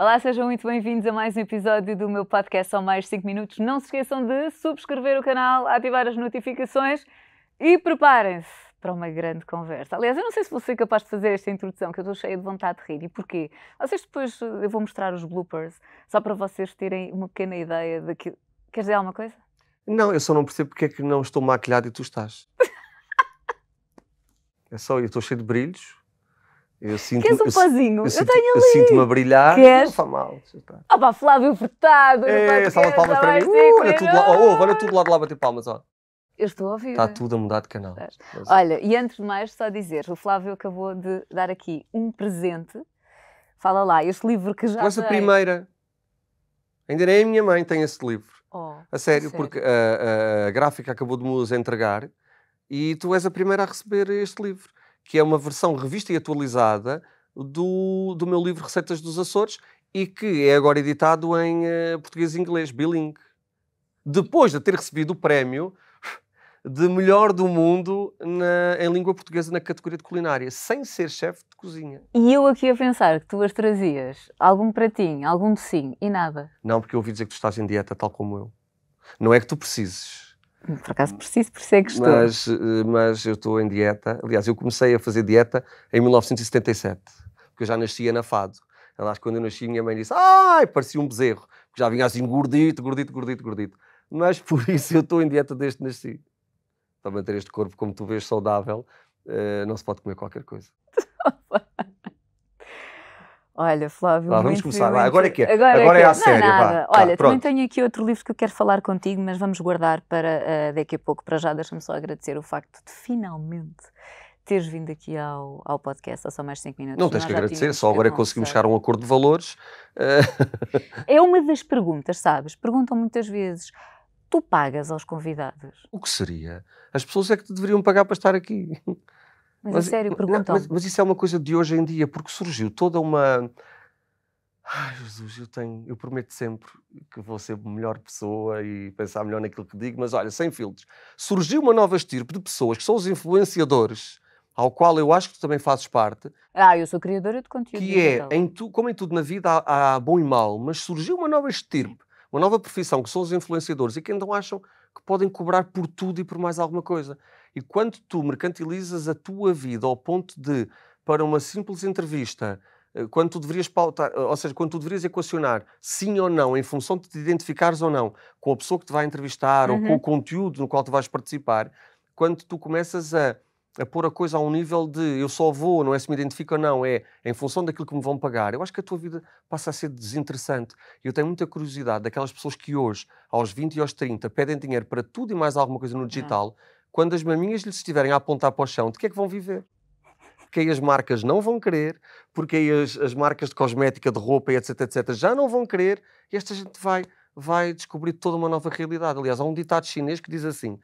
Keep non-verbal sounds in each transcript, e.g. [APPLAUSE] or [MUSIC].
Olá, sejam muito bem-vindos a mais um episódio do meu podcast São Mais 5 Minutos. Não se esqueçam de subscrever o canal, ativar as notificações e preparem-se para uma grande conversa. Aliás, eu não sei se vou ser capaz de fazer esta introdução, que eu estou cheia de vontade de rir. E porquê? Vocês depois eh, eu vou mostrar os bloopers, só para vocês terem uma pequena ideia daquilo. Queres dizer alguma coisa? Não, eu só não percebo porque é que não estou maquilhado e tu estás. [LAUGHS] é só, eu estou cheio de brilhos, eu sinto, Queres um eu, pozinho? Eu, eu sinto, tenho ali. sinto-me a brilhar. Queres? Não faz mal. Ah pá, Flávio Furtado. É, salva palmas para mim. Uh, olha, tudo lá, oh, olha tudo lá de lá bater palmas. Ó. Eu estou a ouvir. Está tudo a mudar de canal. Mas... Olha, e antes de mais, só dizer, o Flávio acabou de dar aqui um presente. Fala lá, este livro que já. Mas a primeira. Ainda nem a minha mãe tem esse livro. Oh, a, sério, sério, porque a, a, gráfica acabou de nos entregar e tu és a primeira a receber este livro que é uma versão revista e atualizada do, do meu livro Receitas dos Açores e que é agora editado em uh, português e inglês, bilingue. Depois de ter recebido o prémio de melhor do mundo na, em língua portuguesa na categoria de culinária, sem ser chefe de cozinha. E eu aqui a pensar que tu as trazias, algum pratinho, algum docinho e nada. Não, porque eu ouvi dizer que tu estás em dieta tal como eu. Não é que tu precises por acaso preciso, por ser é que estou. Mas, eh, mas eu estou em dieta. Aliás, eu comecei a fazer dieta em 1977, porque eu já nascia nafado. Aliás, quando eu nasci, minha mãe disse: Ai, parecia um bezerro, já vinha assim gordito, gordito, gordito, gordito. Mas [LAUGHS] por isso eu estou em dieta desde que nasci. Para manter este corpo, como tu vês, saudável, eh, não se pode comer qualquer coisa. [LAUGHS] Olha, Flávio. vamos começar. Muito... Agora é que é. Agora, é Agora é, que é. a é. série. Olha, tá, também tenho aqui outro livro que eu quero falar contigo, mas vamos guardar para uh, daqui a pouco. Para já, deixa-me só agradecer o facto de finalmente teres vindo aqui ao, ao podcast há só mais 5 minutos. Não tens que agradecer, só agora é que conseguimos chegar a um acordo de valores. [LAUGHS] é uma das perguntas, sabes? Perguntam muitas vezes: tu pagas aos convidados? O que seria? As pessoas é que te deveriam pagar para estar aqui. Mas, mas sério, perguntam. Mas, mas, isso é uma coisa de hoje em dia, porque surgiu toda uma. Ai, Jesus, eu tenho, eu prometo sempre que vou ser melhor pessoa e pensar melhor naquilo que digo, mas olha, sem filtros. Surgiu uma nova estirpe de pessoas que são os influenciadores, ao qual eu acho que tu também fazes parte. Ah, eu sou criadora de conteúdo. Que é, em tu, como em tudo na vida, há, há bom e mal, mas surgiu uma nova estirpe, uma nova profissão, que são os influenciadores, e que ainda acham que podem cobrar por tudo e por mais alguma coisa. E quando tu mercantilizas a tua vida ao ponto de, para uma simples entrevista, eh, quando tu deverias pautar, eh, ou seja, quando tu deverias equacionar sim ou não, em função de te identificares ou não com a pessoa que te vai entrevistar uhum. ou com o uhum. conteúdo no qual tu vais participar, quando tu começas a, a pôr a coisa a um nível de eu só vou, não é se me identifico ou não, é em função daquilo que me vão pagar, eu acho que a tua vida passa a ser desinteressante. Eu tenho muita curiosidade daquelas pessoas que hoje, aos 20 e aos 30, pedem dinheiro para tudo e mais alguma coisa no uhum. digital. Uhum quando as maminhas lhes estiverem a apontar para o chão, de que é que vão viver? Porque aí as marcas não vão querer, porque aí as, as marcas de cosmética, de roupa, etc, etc, já não vão querer, e esta gente vai, vai descobrir toda uma nova realidade. Aliás, há um ditado chinês que diz assim,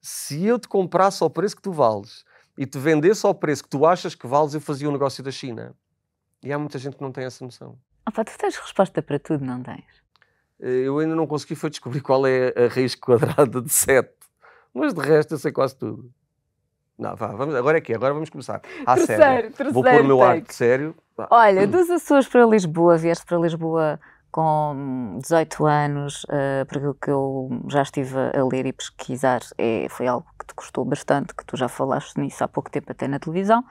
se eu te comprasse ao preço que tu vales e te vendesse ao preço que tu achas que vales, eu fazia o um negócio da China. E há muita gente que não tem essa noção. Opa, ah, tu tens resposta para tudo, não tens? Eh, eu ainda não consegui foi descobrir qual é a raiz quadrada de 7. Mas de resto eu sei quase tudo. Não, vá, vamos, agora é que é, Agora vamos começar. À terceiro, sério. Terceiro Vou pôr o meu take. ar de sério. Vá. Olha, hum. dos Açores para Lisboa, vieste para Lisboa com 18 anos, uh, eh, porque o que eu já estive a ler e pesquisar é, foi algo que te custou bastante, que tu já falaste nisso há pouco tempo até na televisão,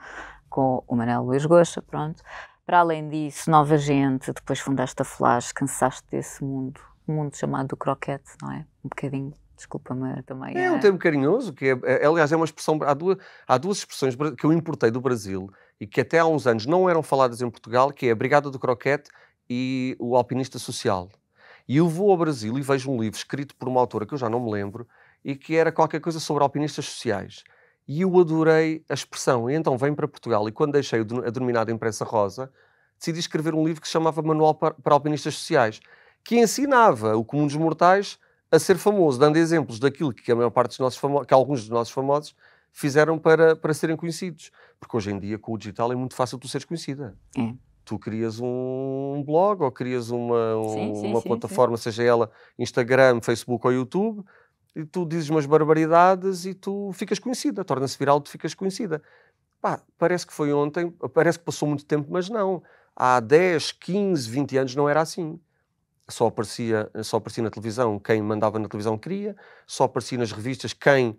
com o Manuel Luís Gosta, pronto. Para além disso, nova gente, depois fundaste a Flash, cansaste desse mundo, mundo chamado do croquete, não é? Um bocadinho. Desculpa-me também. É, um é. termo carinhoso, que é, é, aliás é uma expressão. Há duas, há duas expressões que eu importei do Brasil e que até há uns anos não eram faladas em Portugal, que é a Brigada do Croquete e o Alpinista Social. E eu vou ao Brasil e vejo um livro escrito por uma autora que eu já não me lembro e que era qualquer coisa sobre alpinistas sociais. E eu adorei a expressão. E então vem para Portugal e quando deixei a denominada imprensa rosa, decidi escrever um livro que se chamava Manual para Alpinistas Sociais, que ensinava o comum dos mortais a ser famoso, dando exemplos daquilo que a maior parte dos nossos famosos, que alguns dos nossos famosos fizeram para, para serem conhecidos. Porque hoje em dia, com o digital, é muito fácil tu seres conhecida. É. Tu crias um blog ou crias uma, um, sim, sim, uma sim, plataforma, seja ela Instagram, Facebook ou YouTube, e tu dizes umas barbaridades e tu ficas conhecida, torna-se viral, tu ficas conhecida. Pá, parece que foi ontem, parece que passou muito tempo, mas não. Há 10, 15, 20 anos não era assim só aparecia, só aparecia na televisão quem mandava na televisão queria, só aparecia nas revistas quem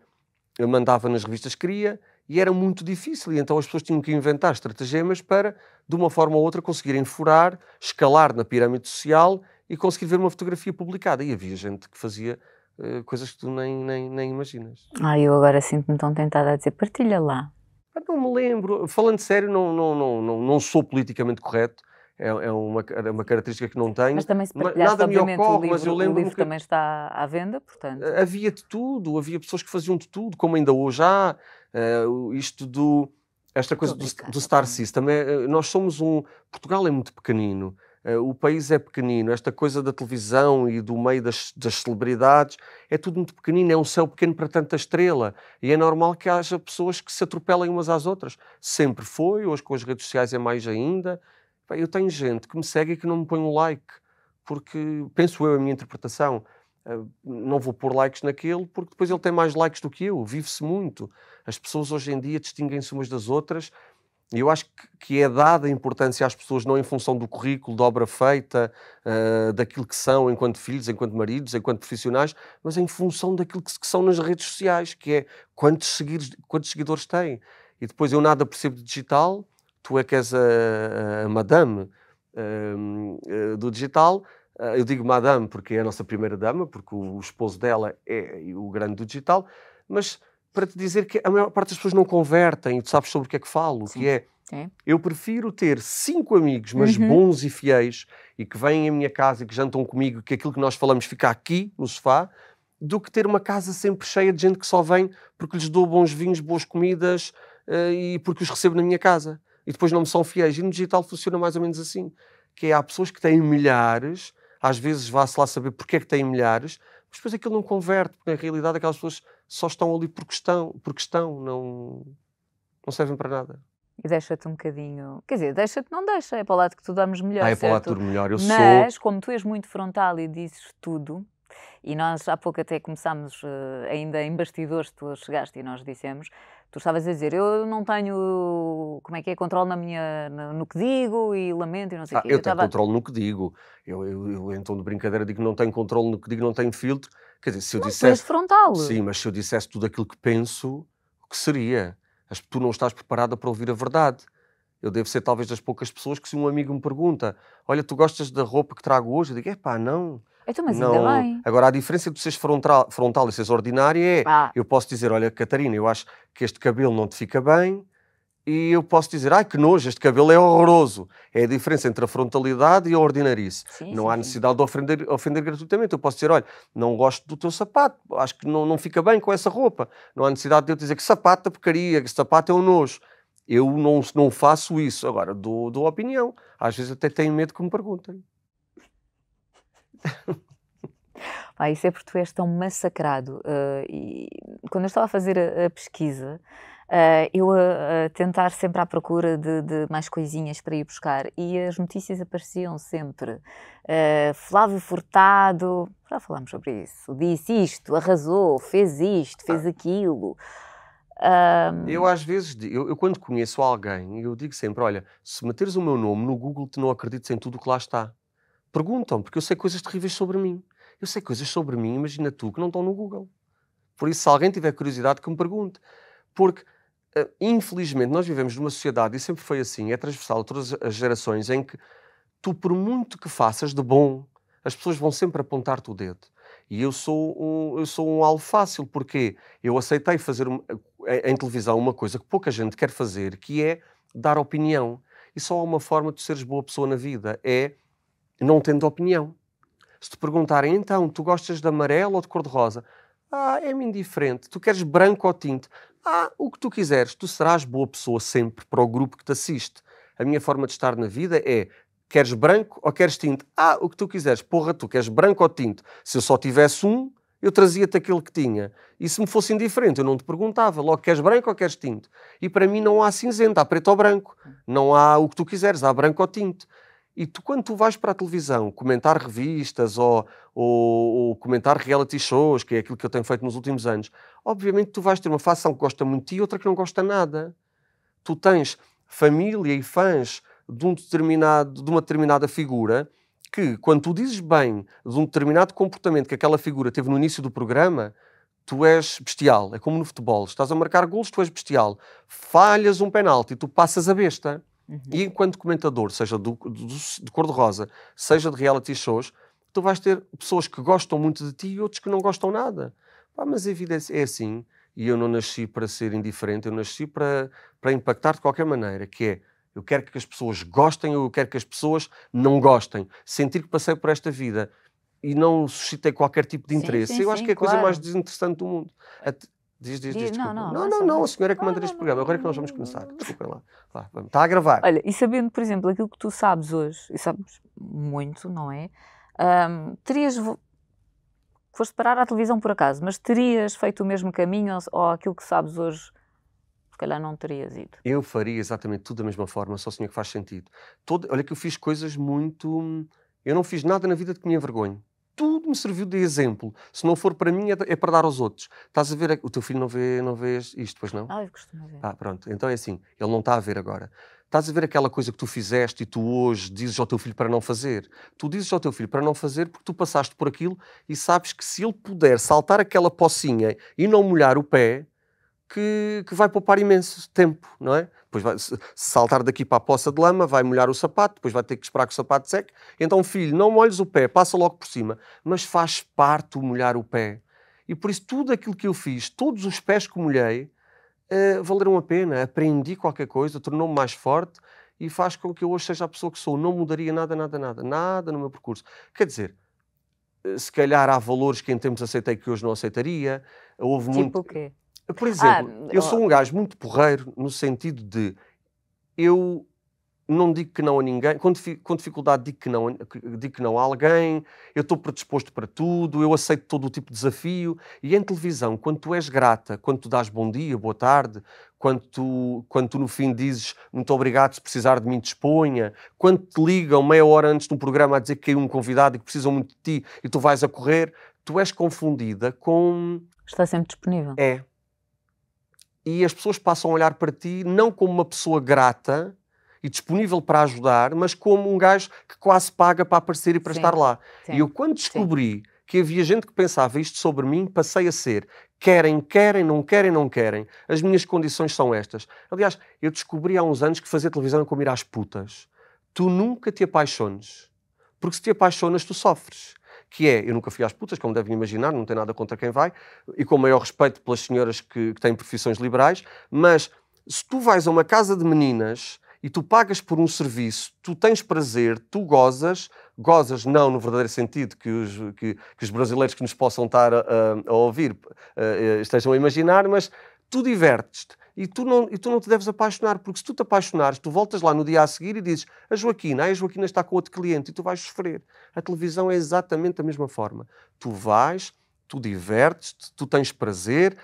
mandava nas revistas queria, e era muito difícil. E então as pessoas tinham que inventar estratagemas para, de uma forma ou outra, conseguirem furar, escalar na pirâmide social e conseguir ver uma fotografia publicada. E havia gente que fazia uh, coisas que tu nem, nem, nem imaginas. Ah, eu agora sinto-me tão tentada a dizer, partilha lá. Ah, não me lembro. Falando sério, não, não, não, não, não sou politicamente correto é, é, uma, é uma característica que não tenho. Mas também se partilhaste, Nada me ocorre, livro, mas eu lembro o livro que... também está à venda, portanto. Havia de tudo, havia pessoas que faziam de tudo, como ainda hoje há. Uh, isto do... Esta coisa do, do é Star System. É, eh, nós somos um... Portugal é muito pequenino. Uh, o país é pequenino. Esta coisa da televisão e do meio das, das celebridades é tudo muito pequenino. É um céu pequeno para tanta estrela. E é normal que haja pessoas que se atropelem umas às outras. Sempre foi. Hoje com as redes sociais é mais ainda eu tenho gente que me segue e que não me põe um like, porque penso eu a minha interpretação. Eh, não vou pôr likes naquele, porque depois ele tem mais likes do que eu, vive-se muito. As pessoas hoje em dia distinguem-se umas das outras e eu acho que é dada importância às pessoas não em função do currículo, da obra feita, uh, daquilo que são enquanto filhos, enquanto maridos, enquanto profissionais, mas em função daquilo que, são nas redes sociais, que é quantos, quantos seguidores têm. E depois eu nada percebo de digital, tu é que és a, a madame uh, do digital. Uh, eu digo madame porque é a nossa primeira dama, porque o, o esposo dela é o grande do digital, mas para te dizer que a maior parte das pessoas não convertem, tu sabes sobre o que é que falo, Sim. que é é. Eu prefiro ter cinco amigos, mas uhum. bons e fiéis, e que vêm à minha casa e que jantam comigo, que aquilo que nós falamos fica aqui no sofá, do que ter uma casa sempre cheia de gente que só vem porque lhes dou bons vinhos, boas comidas uh, e porque os recebo na minha casa e depois não me são fiéis. E no digital funciona mais ou menos assim, que é, há pessoas que têm milhares, às vezes vá-se lá saber porque é que têm milhares, mas depois aquilo não converte, porque na realidade aquelas pessoas só estão ali porque estão, por questão não, não servem para nada. E deixa-te um bocadinho. Quer dizer, deixa-te, não deixa, é para o lado que tu damos melhor. Ah, é para o lado que tu melhor, eu Mas, sou... como tu és muito frontal e dizes tudo, e nós há pouco até começámos, eh, ainda em bastidores, tu chegaste e nós dissemos, tu estavas a dizer, eu não tenho, como é que é, controle na minha, no, no que digo e lamento e não sei o ah, quê. Eu, eu tenho estava... controle no que digo. Eu, eu, eu, então, de brincadeira, digo não tenho controle no que digo, não tenho filtro. Quer dizer, se eu não, dissesse... frontal. Sim, mas se eu dissesse tudo aquilo que penso, o que seria? Mas tu não estás preparada para ouvir a verdade. Eu devo ser talvez das poucas pessoas que se um amigo me pergunta, olha, tu gostas da roupa que trago hoje? Eu digo, é pá, não. Então, mas não... ainda bem. Agora, a diferença entre seres frontal, frontal e seres ordinária é: ah. eu posso dizer, olha, Catarina, eu acho que este cabelo não te fica bem, e eu posso dizer, ai que nojo, este cabelo é horroroso. É a diferença entre a frontalidade e a ordinarice. Sim, não sim, há necessidade sim. de ofender, ofender gratuitamente. Eu posso dizer, olha, não gosto do teu sapato, acho que não, não fica bem com essa roupa. Não há necessidade de eu dizer que sapato é porcaria, que sapato é um nojo. Eu não, não faço isso. Agora, dou, dou opinião. Às vezes até tenho medo que me perguntem. Ah, [LAUGHS] isso é porque tu és tão massacrado. Uh, e quando eu estava a fazer a, a pesquisa, uh, eu a, a, tentar sempre à procura de, de, mais coisinhas para ir buscar e as notícias apareciam sempre. Uh, Flávio Furtado, já falámos sobre isso, disse isto, arrasou, fez isto, fez ah. aquilo. Um... Eu às vezes, eu, eu, quando conheço alguém, eu digo sempre, olha, se meteres o meu nome no Google, tu não acredites em tudo o que lá está. Perguntam, porque eu sei coisas terríveis sobre mim. Eu sei coisas sobre mim, imagina tu, que não estão no Google. Por isso, se alguém tiver curiosidade, que me pergunte. Porque, eh, infelizmente, nós vivemos numa sociedade, e sempre foi assim, é transversal a todas as gerações, em que tu, por muito que faças de bom, as pessoas vão sempre apontar-te o dedo. E eu sou um, eu sou um alvo fácil, porque eu aceitei fazer uma, eh, em televisão uma coisa que pouca gente quer fazer, que é dar opinião. E só há uma forma de seres boa pessoa na vida, é não tendo opinião. Se te perguntarem, então, tu gostas de amarelo ou de cor-de-rosa? Ah, é-me indiferente. Tu queres branco ou tinto? Ah, o que tu quiseres. Tu serás boa pessoa sempre para o grupo que te assiste. A minha forma de estar na vida é queres branco ou queres tinto? Ah, o que tu quiseres. Porra, tu queres branco ou tinto? Se eu só tivesse um, eu trazia-te aquele que tinha. E se me fosse indiferente, eu não te perguntava logo queres branco ou queres tinto. E para mim não há cinzento, há preto ou branco. Não há o que tu quiseres, há branco ou tinto. E tu, quando tu vais para a televisão comentar revistas ou, ou, ou, comentar reality shows, que é aquilo que eu tenho feito nos últimos anos, obviamente tu vais ter uma facção que gosta muito de ti e outra que não gosta nada. Tu tens família e fãs de, um determinado, de uma determinada figura que, quando tu dizes bem de um determinado comportamento que aquela figura teve no início do programa, tu és bestial. É como no futebol. Estás a marcar golos, tu és bestial. Falhas um penalti, tu passas a besta. Uhum. E enquanto comentador, seja do, do, de cor-de-rosa, seja de reality shows, tu vais ter pessoas que gostam muito de ti e outros que não gostam nada. Pá, mas a vida é assim. E eu não nasci para ser indiferente, eu nasci para, para impactar de qualquer maneira, que é eu quero que as pessoas gostem ou eu quero que as pessoas não gostem. Sentir que passei por esta vida e não suscitei qualquer tipo de interesse. Sim, sim, eu acho sim, que é a claro. coisa mais desinteressante do mundo. Diz, diz, diz. Não, não, não, não, não, a senhora é que manda este programa. Agora é que nós vamos começar. Desculpem lá. lá vamos. Está a gravar. Olha, e sabendo, por exemplo, aquilo que tu sabes hoje, e sabes muito, não é? Um, terias. Foste parar à televisão por acaso, mas terias feito o mesmo caminho ou, ou aquilo que sabes hoje se calhar não terias ido. Eu faria exatamente tudo da mesma forma, só senhor que faz sentido. Todo, olha que eu fiz coisas muito. Eu não fiz nada na vida de que me envergonho tudo me serviu de exemplo. Se não for para mim, é, é para dar aos outros. Estás a ver, o teu filho não vê, não vê isto, pois não? Ah, eu costumo ver. Ah, pronto. Então é assim, ele não está a ver agora. Estás a ver aquela coisa que tu fizeste e tu hoje dizes ao teu filho para não fazer? Tu dizes ao teu filho para não fazer porque tu passaste por aquilo e sabes que se ele puder saltar aquela pocinha e não molhar o pé, que, que vai poupar imenso tempo, não é? Depois vai, se saltar daqui para a poça de lama, vai molhar o sapato, depois vai ter que esperar que o sapato seque. Então, filho, não molhes o pé, passa logo por cima. Mas faz parte o molhar o pé. E por isso, tudo aquilo que eu fiz, todos os pés que molhei, uh, valeram a pena. Aprendi qualquer coisa, tornou-me mais forte e faz com que eu hoje seja a pessoa que sou. Não mudaria nada, nada, nada, nada no meu percurso. Quer dizer, eh, se calhar há valores que em tempos aceitei que hoje não aceitaria. Houve tipo muito... o quê? Por ah, exemplo, ah, eu sou um gajo muito porreiro no sentido de eu não digo que não a ninguém, com, com dificuldade digo que, não, digo que não a alguém, eu estou predisposto para tudo, eu aceito todo o tipo de desafio. E em televisão, quando tu és grata, quando tu dás bom dia, boa tarde, quando tu, quando tu no fim dizes muito obrigado, se precisar de mim, disponha, quando te ligam meia hora antes de um programa a dizer que caiu um convidado e que precisam muito de ti e tu vais a correr, tu és confundida com. Está sempre disponível. É e as pessoas passam a olhar para ti não como uma pessoa grata e disponível para ajudar, mas como um gajo que quase paga para aparecer e para sim, estar lá. Sim, e eu, quando descobri sim. que havia gente que pensava isto sobre mim, passei a ser. Querem, querem, não querem, não querem. As minhas condições são estas. Aliás, eu descobri há uns anos que fazer televisão é como ir às putas. Tu nunca te apaixones. Porque se te apaixonas, tu sofres que é, eu nunca fui às putas, como devem imaginar, não tem nada contra quem vai, e com o maior respeito pelas senhoras que, que têm profissões liberais, mas se tu vais a uma casa de meninas e tu pagas por um serviço, tu tens prazer, tu gozas, gozas não no verdadeiro sentido que os, que, que os brasileiros que nos possam estar a, a, a ouvir a, eh, eh, estejam a imaginar, mas tu divertes-te. E tu, não, e tu não te deves apaixonar, porque se tu te apaixonares, tu voltas lá no dia a seguir e dizes a Joaquina, ah, a Joaquina está com outro cliente e tu vais sofrer. A televisão é exatamente da mesma forma. Tu vais, tu divertes-te, tu tens prazer,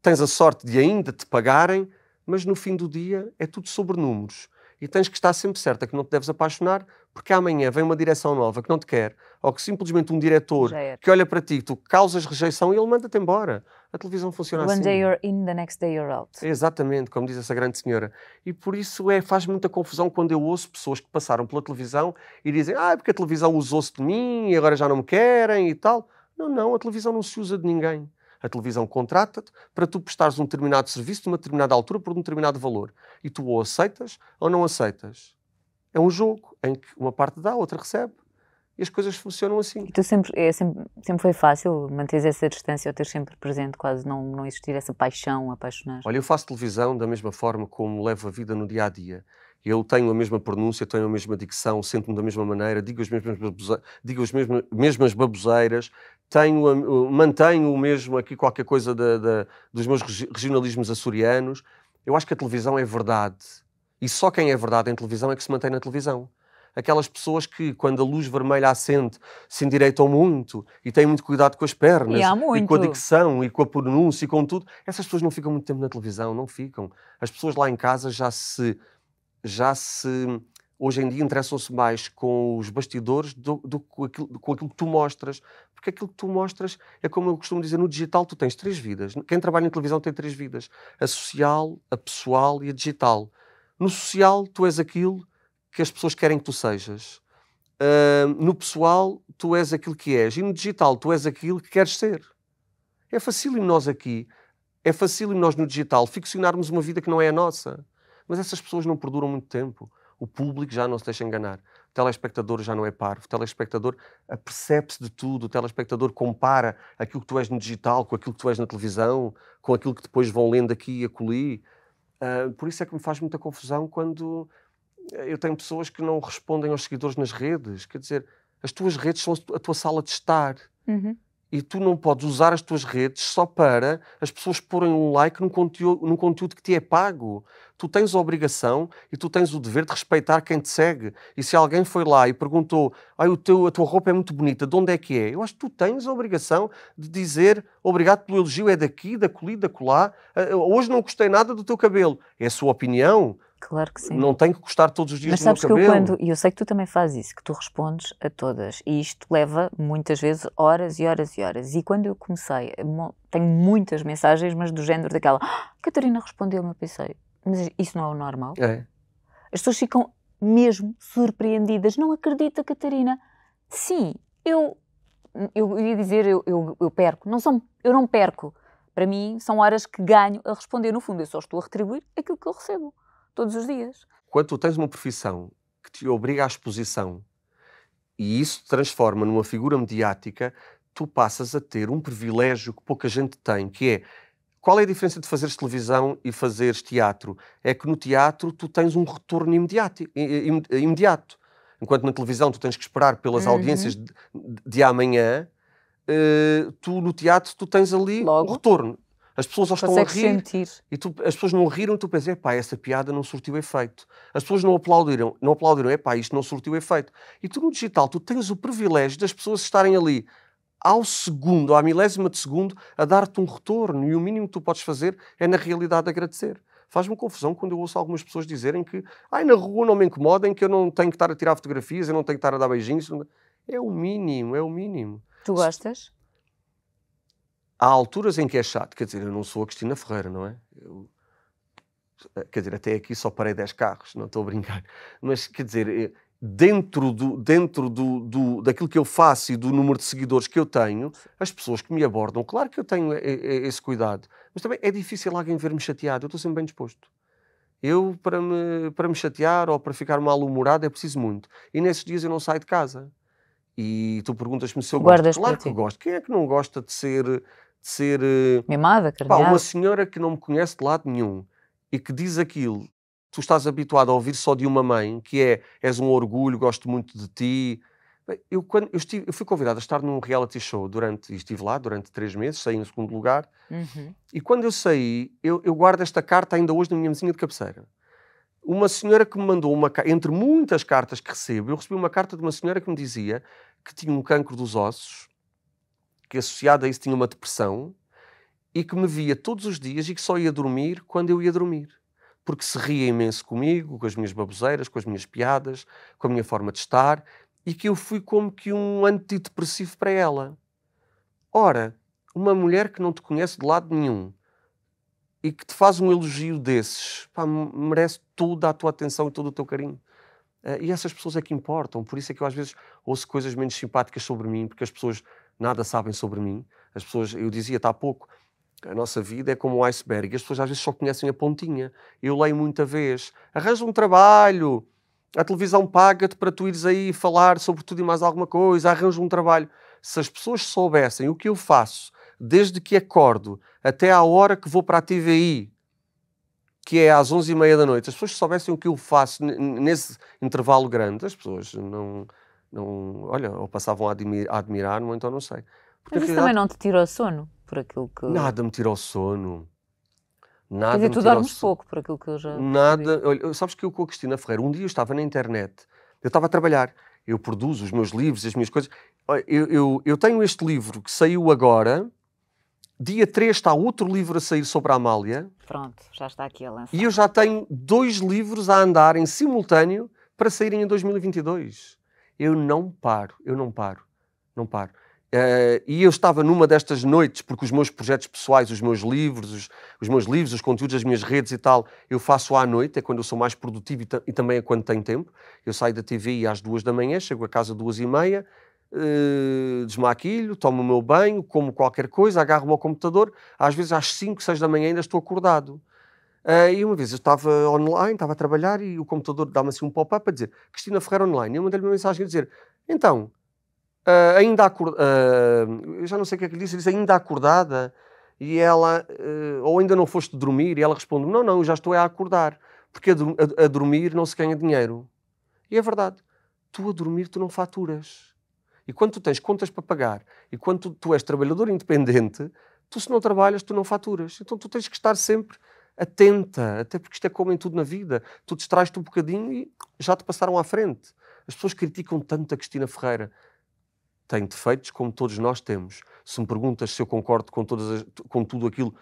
tens a sorte de ainda te pagarem, mas no fim do dia é tudo sobre números e tens que estar sempre certa que não te deves apaixonar, porque amanhã vem uma direção nova que não te quer, ou que simplesmente um diretor que olha para ti, tu causas rejeição e ele manda-te embora. A televisão funciona One assim. One day you're in, the next day you're out. Exatamente, como diz essa grande senhora. E por isso é, faz muita confusão quando eu ouço pessoas que passaram pela televisão e dizem ah, é porque a televisão usou-se de mim e agora já não me querem e tal. Não, não, a televisão não se usa de ninguém. A televisão contrata-te para tu prestares um determinado serviço de uma determinada altura por um determinado valor. E tu ou aceitas ou não aceitas. É um jogo em que uma parte dá, a outra recebe. E as coisas funcionam assim. E tu sempre, é, sempre, sempre foi fácil manter essa distância ou ter sempre presente, quase não, não existir essa paixão, apaixonar? Olha, eu faço televisão da mesma forma como levo a vida no dia a dia eu tenho a mesma pronúncia, tenho a mesma dicção, sinto-me da mesma maneira, digo as mesmas, babuze... digo as mesmas, mesmas baboseiras, tenho, a... mantenho o mesmo aqui qualquer coisa da, da, dos meus regionalismos açorianos. Eu acho que a televisão é verdade. E só quem é verdade em televisão é que se mantém na televisão. Aquelas pessoas que, quando a luz vermelha acende, se endireitam muito e têm muito cuidado com as pernas, e, e com a dicção, e com a pronúncia, e com tudo. Essas pessoas não ficam muito tempo na televisão, não ficam. As pessoas lá em casa já se já se hoje em dia interessam-se mais com os bastidores do, do, com, aquilo, com aquilo que tu mostras. Porque aquilo que tu mostras é como eu costumo dizer, no digital tu tens três vidas. Quem trabalha em televisão tem três vidas: a social, a pessoal e a digital. No social, tu és aquilo que as pessoas querem que tu sejas. Uh, no pessoal, tu és aquilo que és. E no digital, tu és aquilo que queres ser. É facílimo nós aqui, é facílimo nós no digital ficcionarmos uma vida que não é a nossa. Mas essas pessoas não perduram muito tempo. O público já não se deixa enganar. O telespectador já não é parvo. O telespectador apercebe-se de tudo. O telespectador compara aquilo que tu és no digital com aquilo que tu és na televisão, com aquilo que depois vão lendo aqui e acolhi. Uh, por isso é que me faz muita confusão quando eh, eu tenho pessoas que não respondem aos seguidores nas redes. Quer dizer, as tuas redes são a tua sala de estar. Uhum e tu não podes usar as tuas redes só para as pessoas porem um like num conteúdo, num conteúdo que te é pago. Tu tens a obrigação e tu tens o dever de respeitar quem te segue. E se alguém foi lá e perguntou ah, o teu, a tua roupa é muito bonita, de onde é que é? Eu acho que tu tens a obrigação de dizer obrigado pelo elogio, é daqui, da colhi, da colá. Ah, ah, hoje não gostei nada do teu cabelo. É a sua opinião, Claro que sim. Não tenho que gostar todos os dias Mas sabes que eu quando, e eu sei que tu também fazes isso, que tu respondes a todas, e isto leva muitas vezes horas e horas e horas. E quando eu comecei, tenho muitas mensagens, mas do género daquela, ah, Catarina respondeu, eu pensei, mas isso não é o normal? É. As pessoas ficam mesmo surpreendidas, não acredita, Catarina. Sim, eu, eu, eu ia dizer, eu, eu, eu perco, não são, eu não perco. Para mim, são horas que ganho a responder. No fundo, eu só estou a retribuir aquilo que eu recebo todos os dias. Quando tu tens uma profissão que te obriga à exposição e isso te transforma numa figura mediática, tu passas a ter um privilégio que pouca gente tem, que é qual é a diferença de fazeres televisão e fazeres teatro? É que no teatro tu tens um retorno imediato. imediato. Enquanto na televisão tu tens que esperar pelas uhum. audiências de, de amanhã, uh, tu no teatro tu tens ali Logo. um retorno. As pessoas já estão a rir sentir. e tu, as pessoas não riram e tu pensas, epá, essa piada não surtiu efeito. As pessoas não aplaudiram, não aplaudiram, epá, isto não surtiu efeito. E tu no digital, tu tens o privilégio das pessoas estarem ali ao segundo, à milésima de segundo, a dar-te um retorno e o mínimo que tu podes fazer é na realidade agradecer faz-me confusão quando eu ouço algumas pessoas dizerem que ai, na rua não me incomodem, que eu não tenho que estar a tirar fotografias, eu não tenho que estar a dar beijinhos. É o mínimo, é o mínimo. Tu gostas? há alturas em que é chato. Quer dizer, eu não sou a Cristina Ferreira, não é? Eu, eh, quer dizer, até aqui só parei 10 carros, não estou a brincar. Mas, quer dizer, eh, dentro, do, dentro do, do, daquilo que eu faço e do número de seguidores que eu tenho, as pessoas que me abordam, claro que eu tenho eh, esse cuidado. Mas também é difícil alguém ver-me chateado. Eu estou sempre bem disposto. Eu, para me, para me chatear ou para ficar mal-humorado, é preciso muito. E nesses dias eu não saio de casa e tu perguntas-me se eu Guardas gosto. Claro que eu gosto. Quem é que não gosta de ser de ser. Eh, Mimada, pá, uma senhora que não me conhece de lado nenhum e que diz aquilo. Tu estás habituado a ouvir só de uma mãe, que é és um orgulho, gosto muito de ti. Eu, quando, eu, estive, eu fui convidado a estar num reality show durante, estive lá durante três meses, saí em segundo lugar. Uhum. E quando eu saí, eu, eu guardo esta carta ainda hoje na minha mesinha de cabeceira uma senhora que me mandou uma entre muitas cartas que recebo, eu recebi uma carta de uma senhora que me dizia que tinha um cancro dos ossos que associada a isso tinha uma depressão e que me via todos os dias e que só ia dormir quando eu ia dormir. Porque se ria imenso comigo, com as minhas baboseiras, com as minhas piadas, com a minha forma de estar, e que eu fui como que um antidepressivo para ela. Ora, uma mulher que não te conhece de lado nenhum e que te faz um elogio desses, pá, merece toda a tua atenção e todo o teu carinho. Uh, e essas pessoas é que importam, por isso é que eu às vezes ouço coisas menos simpáticas sobre mim, porque as pessoas nada sabem sobre mim. As pessoas, eu dizia há pouco, a nossa vida é como um iceberg, as pessoas às vezes só conhecem a pontinha. Eu leio muita vez, arranja um trabalho, a televisão paga-te para tu ires aí falar sobre tudo e mais alguma coisa, arranja um trabalho. Se as pessoas soubessem o que eu faço, desde que acordo até à hora que vou para a TVI, que é às 11h30 da noite, as pessoas soubessem o que eu faço nesse intervalo grande, as pessoas não, não, olha, ou passavam a, admir, a admirar-me, então não sei. Porque Mas isso realidade... também não te tirou sono? Por aquilo que... Nada me tirou sono. Nada Quer dizer, tu dormes sono. pouco, por aquilo que eu já... Nada. Olha, sabes que eu com a Cristina Ferreira, um dia eu estava na internet, eu estava a trabalhar, eu produzo os meus livros, as minhas coisas. Eu, eu, eu tenho este livro que saiu agora, dia 3 está outro livro a sair sobre a Amália. Pronto, já está aqui a lançar. E eu já tenho dois livros a andar em simultâneo para saírem em 2022 eu não paro, eu não paro, não paro. Uh, e eu estava numa destas noites, porque os meus projetos pessoais, os meus livros, os, os, meus livros, os conteúdos das minhas redes e tal, eu faço à noite, é quando eu sou mais produtivo e, e também é quando tenho tempo. Eu saio da TV às duas da manhã, chego a casa às duas e meia, uh, desmaquilho, tomo o meu banho, como qualquer coisa, agarro-me ao computador. Às vezes às cinco, seis da manhã ainda estou acordado. Uh, e uma vez eu estava online, estava a trabalhar e o computador dá-me assim um pop-up a dizer Cristina Ferreira online. E eu mandei-lhe uma mensagem a dizer: Então, uh, ainda acordada. Uh, eu já não sei o que é que lhe disse, ele disse ainda acordada. E ela, ah, ou ainda não foste dormir? E ela responde: Não, não, eu já estou a acordar. Porque a, a, a dormir não se ganha dinheiro. E é verdade. Tu a dormir, tu não faturas. E quando tu tens contas para pagar e quando tu, tu és trabalhador independente, tu se não trabalhas, tu não faturas. Então tu tens que estar sempre atenta, até porque isto é como em tudo na vida. Tu distrais-te um bocadinho e já te passaram à frente. As pessoas criticam tanto a Cristina Ferreira. Tem defeitos como todos nós temos. Se me perguntas se eu concordo com, todas as, com tudo aquilo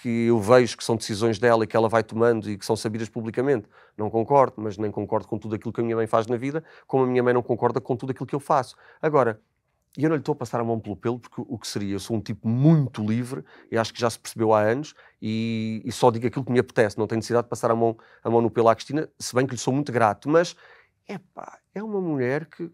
que eu vejo que são decisões dela e que ela vai tomando e que são sabidas publicamente. Não concordo, mas nem concordo com tudo aquilo que a minha mãe faz na vida, como a minha mãe não concorda com tudo aquilo que eu faço. Agora, e eu não lhe estou a passar a mão pelo pelo, porque o que seria? Eu sou um tipo muito livre, e acho que já se percebeu há anos, e, e, só digo aquilo que me apetece, não tenho necessidade de passar a mão, a mão no pelo à Cristina, se bem que lhe sou muito grato, mas epá, é uma mulher que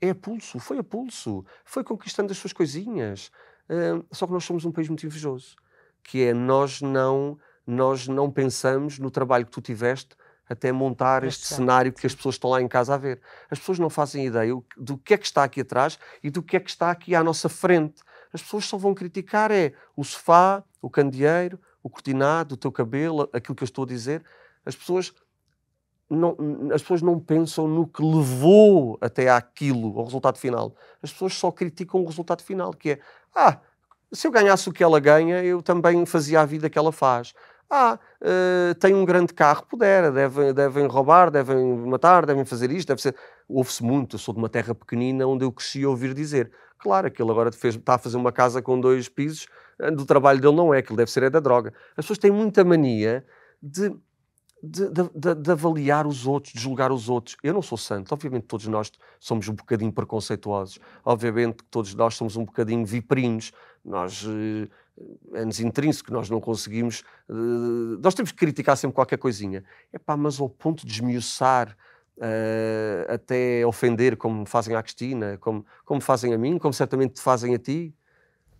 é a pulso, foi a pulso, foi conquistando as suas coisinhas. Uh, só que nós somos um país muito invejoso, que é nós não, nós não pensamos no trabalho que tu tiveste até montar este Exato. cenário que as pessoas estão lá em casa a ver. As pessoas não fazem ideia do que é que está aqui atrás e do que é que está aqui à nossa frente. As pessoas só vão criticar é o sofá, o candeeiro, o cortinado, o teu cabelo, aquilo que eu estou a dizer. As pessoas não, as pessoas não pensam no que levou até àquilo, ao resultado final. As pessoas só criticam o resultado final, que é, ah, se eu ganhasse o que ela ganha, eu também fazia a vida que ela faz. Ah, uh, tem um grande carro, pudera, devem, devem roubar, devem matar, devem fazer isto, deve ser. Ouve-se muito, eu sou de uma terra pequenina onde eu cresci a ouvir dizer. Claro, aquilo agora fez, está a fazer uma casa com dois pisos, eh, do trabalho dele não é, aquilo deve ser é da droga. As pessoas têm muita mania de de, de, de, avaliar os outros, de julgar os outros. Eu não sou santo, obviamente todos nós somos um bocadinho preconceituosos, obviamente todos nós somos um bocadinho viperinos, nós eh, anos intrínseco, nós não conseguimos. Uh, nós temos que criticar sempre qualquer coisinha. É pá, mas ao ponto de esmiuçar, uh, até ofender, como fazem à Cristina, como, como fazem a mim, como certamente fazem a ti.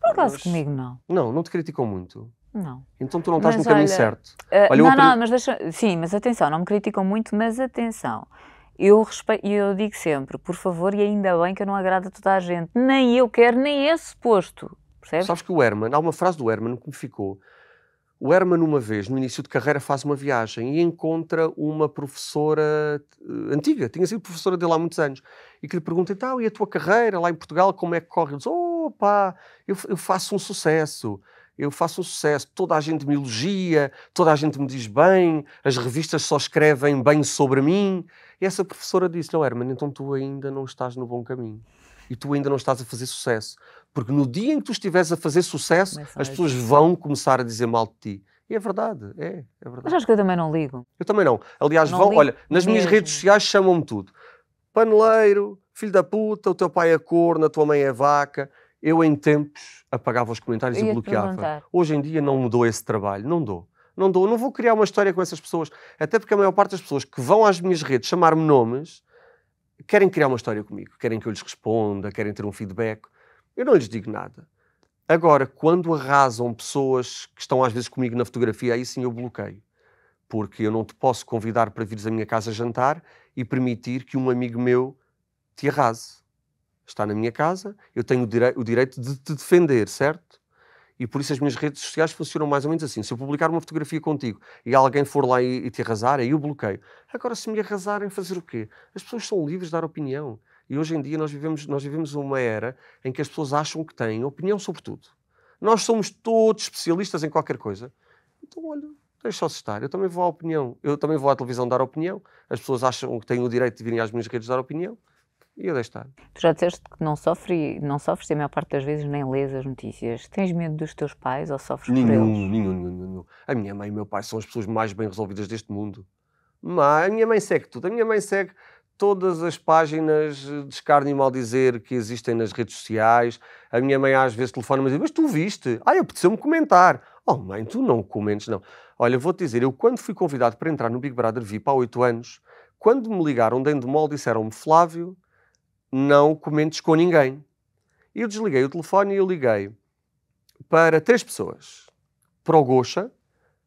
Por acaso mas... comigo não. Não, não te criticam muito. Não. Então tu não estás mas, no caminho olha, certo. Uh, olha, não, não, mas deixa. Sim, mas atenção, não me criticam muito, mas atenção. Eu, respe... eu digo sempre, por favor, e ainda bem que eu não agrado a toda a gente. Nem eu quero, nem é suposto Percebes? Sabes que o Herman, há uma frase do Herman que me ficou. O Herman, uma vez, no início de carreira, faz uma viagem e encontra uma professora eh, antiga, tinha sido professora dele há muitos anos, e que lhe pergunta, então, e a tua carreira lá em Portugal, como é que corre? Ele diz, opa, eu, eu faço um sucesso, eu faço um sucesso, toda a gente me elogia, toda a gente me diz bem, as revistas só escrevem bem sobre mim. E essa professora disse, não, Herman, então tu ainda não estás no bom caminho, e tu ainda não estás a fazer sucesso porque no dia em que tu estiveres a fazer sucesso, as pessoas vão começar a dizer mal de ti. E é verdade, é, é verdade. Mas acho que eu também não ligo. Eu também não. Aliás, não vão, olha, nas mesmo. minhas redes sociais chamam-me tudo. Paneleiro, filho da puta, o teu pai é corno, a tua mãe é vaca. Eu, em tempos, apagava os comentários e bloqueava. Hoje em dia não mudou esse trabalho, não dou. Não dou, não vou criar uma história com essas pessoas. Até porque a maior parte das pessoas que vão às minhas redes chamar-me nomes querem criar uma história comigo, querem que eu lhes responda, querem ter um feedback. Eu não lhes digo nada. Agora, quando arrasam pessoas que estão às vezes comigo na fotografia, aí sim eu bloqueio. Porque eu não te posso convidar para vires à minha casa jantar e permitir que um amigo meu te arrase. Está na minha casa, eu tenho o, direi o direito de te defender, certo? E por isso as minhas redes sociais funcionam mais ou menos assim. Se eu publicar uma fotografia contigo e alguém for lá e, e te arrasar, aí eu bloqueio. Agora, se me arrasarem, fazer o quê? As pessoas são livres de dar opinião. E hoje em dia nós vivemos, nós vivemos uma era em que as pessoas acham que têm opinião sobre tudo. Nós somos todos especialistas em qualquer coisa. Então, olha, deixa-se estar. Eu também vou à opinião. Eu também vou à televisão dar opinião. As pessoas acham que têm o direito de virem às minhas redes dar opinião. E eu deixo estar. Tu já disseste que não, sofres não sofres e a maior parte das vezes nem lês as notícias. Tens medo dos teus pais ou sofres nenhum, por eles? Nenhum, nenhum, nenhum. A minha mãe e o meu pai são as pessoas mais bem resolvidas deste mundo. Mas a minha mãe segue tudo. A minha mãe segue todas as páginas de escárnio e maldizer que existem nas redes sociais. A minha mãe às vezes telefona-me e diz, mas tu viste? Ah, apeteceu-me comentar. Oh mãe, tu não comentes não. Olha, vou-te dizer, eu quando fui convidado para entrar no Big Brother VIP há oito anos, quando me ligaram dentro do mal disseram-me, Flávio, não comentes com ninguém. E eu desliguei o telefone e eu liguei para três pessoas. Para o Gocha,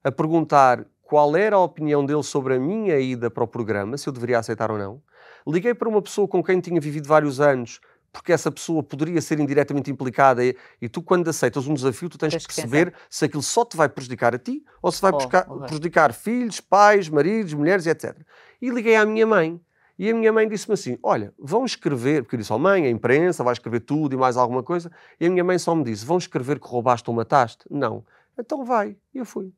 a perguntar qual era a opinião dele sobre a minha ida para o programa, se eu deveria aceitar ou não. Liguei para uma pessoa com quem tinha vivido vários anos, porque essa pessoa poderia ser indiretamente implicada e, e tu quando aceitas um desafio tu tens, tens que perceber se aquilo só te vai prejudicar a ti ou se vai oh, buscar, prejudicar filhos, pais, maridos, mulheres, etc. E liguei à minha mãe e a minha mãe disse-me assim, olha, vão escrever, porque eu disse, oh mãe, a imprensa vai escrever tudo e mais alguma coisa, e a minha mãe só me disse, vão escrever que roubaste ou mataste? Não. Então vai. E eu fui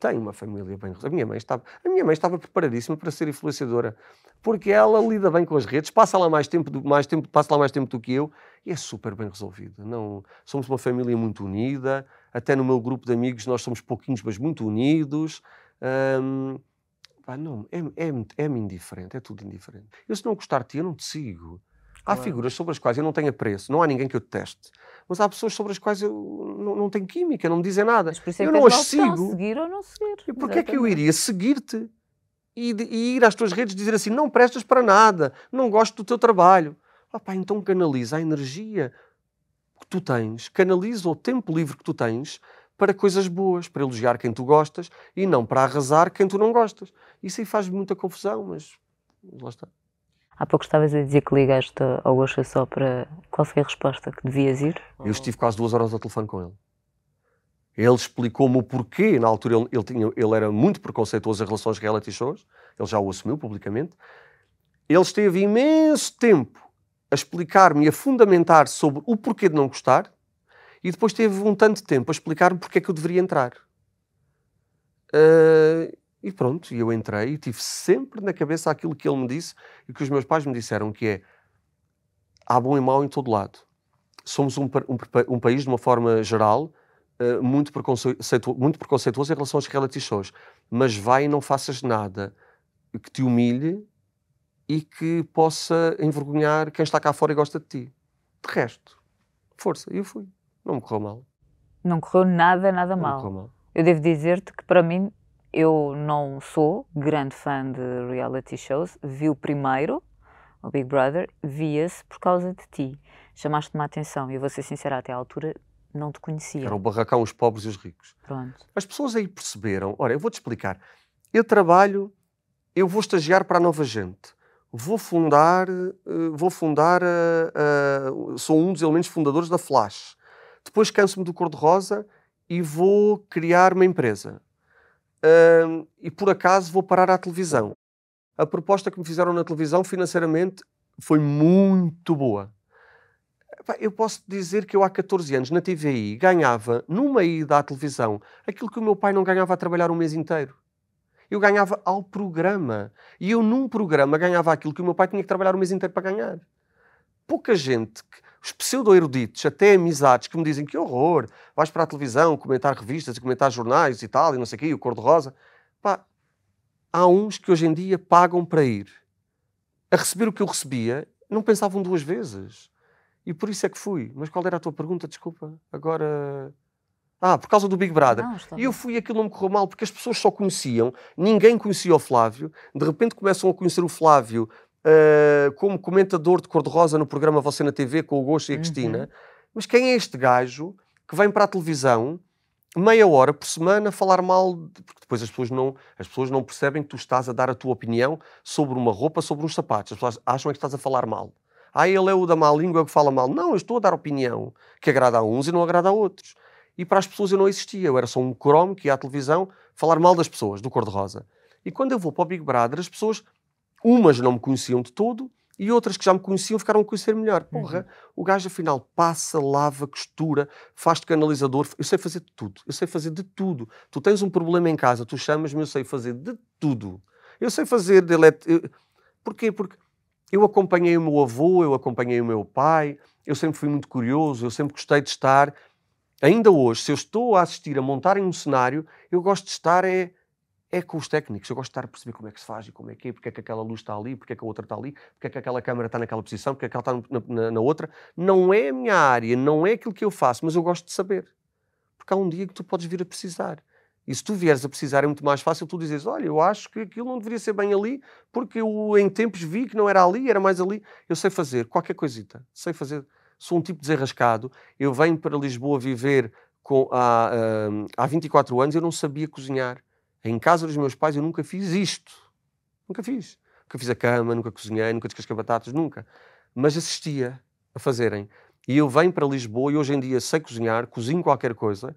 tenho uma família bem. A minha mãe estava, a minha mãe estava preparadíssima para ser influenciadora, porque ela lida bem com as redes, passa lá mais tempo, do, mais tempo, passa lá mais tempo do que eu e é super bem resolvida. Não, somos uma família muito unida, até no meu grupo de amigos nós somos pouquinhos, mas muito unidos. Hum, pá, não, é, é, é-me indiferente, é tudo indiferente. Eu se não gostar de ti, eu não te sigo. Há claro. figuras sobre as quais eu não tenho apreço, não há ninguém que eu deteste, mas há pessoas sobre as quais eu não, não tenho química, não me dizem nada. Mas é eu não as sigo. Seguir ou não seguir. E porquê é que eu iria seguir-te e, e, ir às tuas redes dizer assim: não prestas para nada, não gosto do teu trabalho? Ah, pá, então canaliza a energia que tu tens, canaliza o tempo livre que tu tens para coisas boas, para elogiar quem tu gostas e não para arrasar quem tu não gostas. Isso aí faz muita confusão, mas lá está. Há pouco estavas a dizer que ligaste ao Gosha só para. Qual foi a resposta? Que devias ir? Eu estive quase duas horas ao telefone com ele. Ele explicou-me o porquê. Na altura ele, ele, tinha, ele era muito preconceituoso em relação às reality shows. Ele já o assumiu publicamente. Ele esteve imenso tempo a explicar-me e a fundamentar sobre o porquê de não gostar. E depois teve um tanto de tempo a explicar-me porque é que eu deveria entrar. Ah, e pronto, eu entrei e tive sempre na cabeça aquilo que ele me disse e que os meus pais me disseram, que é há bom e mau em todo lado. Somos um, um, um país, de uma forma geral, uh, muito, preconceituoso, muito preconceituoso em relação aos reality shows. Mas vai e não faças nada que te humilhe e que possa envergonhar quem está cá fora e gosta de ti. De resto, força. E eu fui. Não me correu mal. Não correu nada, nada não mal. mal. Eu devo dizer-te que para mim eu não sou grande fã de reality shows, vi o primeiro, o Big Brother, via-se por causa de ti. Chamaste-me a atenção e eu vou ser sincera, até à altura não te conhecia. Era o barracão, os pobres e os ricos. Pronto. As pessoas aí perceberam, ora, eu vou-te explicar. Eu trabalho, eu vou estagiar para a nova gente. Vou fundar, eh, vou fundar, eh, eh, sou um dos elementos fundadores da Flash. Depois canso-me do cor-de-rosa e vou criar uma empresa e por acaso vou parar à televisão. A proposta que me fizeram na televisão financeiramente foi muito boa. Eu posso dizer que eu há 14 anos na TVI ganhava numa ida à televisão aquilo que o meu pai não ganhava a trabalhar um mês inteiro. Eu ganhava ao programa. E eu num programa ganhava aquilo que o meu pai tinha que trabalhar um mês inteiro para ganhar. Pouca gente que os pseudo-eruditos, até amizades que me dizem que horror, vais para a televisão comentar revistas e comentar jornais e tal, e não sei o quê, o cor-de-rosa. Pá, há uns que hoje em dia pagam para ir. A receber o que eu recebia, não pensavam duas vezes. E por isso é que fui. Mas qual era a tua pergunta? Desculpa. Agora. Ah, por causa do Big Brother. E eu fui, aquilo não me correu mal, porque as pessoas só conheciam, ninguém conhecia o Flávio, de repente começam a conhecer o Flávio uh, como comentador de cor-de-rosa no programa Você na TV com o Gosto e a uhum. Cristina. Mas quem é este gajo que vem para a televisão meia hora por semana falar mal, de... porque depois as pessoas, não, as pessoas não percebem que tu estás a dar a tua opinião sobre uma roupa, sobre uns sapatos. As pessoas acham é que estás a falar mal. Ah, ele é o da má língua que fala mal. Não, eu estou a dar opinião que agrada a uns e não agrada a outros. E para as pessoas eu não existia. Eu era só um cromo que ia à televisão falar mal das pessoas, do cor-de-rosa. E quando eu vou para o Big Brother, as pessoas umas não me conheciam de todo e outras que já me conheciam ficaram a conhecer melhor. Uhum. Porra, uhum. o gajo afinal passa, lava, costura, faz de canalizador. Eu sei fazer de tudo. Eu sei fazer de tudo. Tu tens um problema em casa, tu chamas-me, eu sei fazer de tudo. Eu sei fazer de elet... Porquê? Porque eu acompanhei o meu avô, eu acompanhei o meu pai, eu sempre fui muito curioso, eu sempre gostei de estar. Ainda hoje, se eu estou a assistir a montarem um cenário, eu gosto de estar é é com os técnicos. Eu gosto de estar a perceber como é que se faz e como é que é, porque é que aquela luz está ali, porque é que a outra está ali, porque é que aquela câmera está naquela posição, porque é que ela está na, na, na outra. Não é a minha área, não é aquilo que eu faço, mas eu gosto de saber. Porque há um dia que tu podes vir a precisar. E se tu vieres a precisar, é muito mais fácil tu dizes: Olha, eu acho que aquilo não deveria ser bem ali, porque eu em tempos vi que não era ali, era mais ali. Eu sei fazer qualquer coisita, sei fazer. Sou um tipo desenrascado. Eu venho para Lisboa viver com, há, hum, há 24 anos, eu não sabia cozinhar. Em casa dos meus pais eu nunca fiz isto. Nunca fiz. Nunca fiz a cama, nunca cozinhei, nunca descasquei batatas, nunca. Mas assistia a fazerem. E eu venho para Lisboa e hoje em dia sei cozinhar, cozinho qualquer coisa.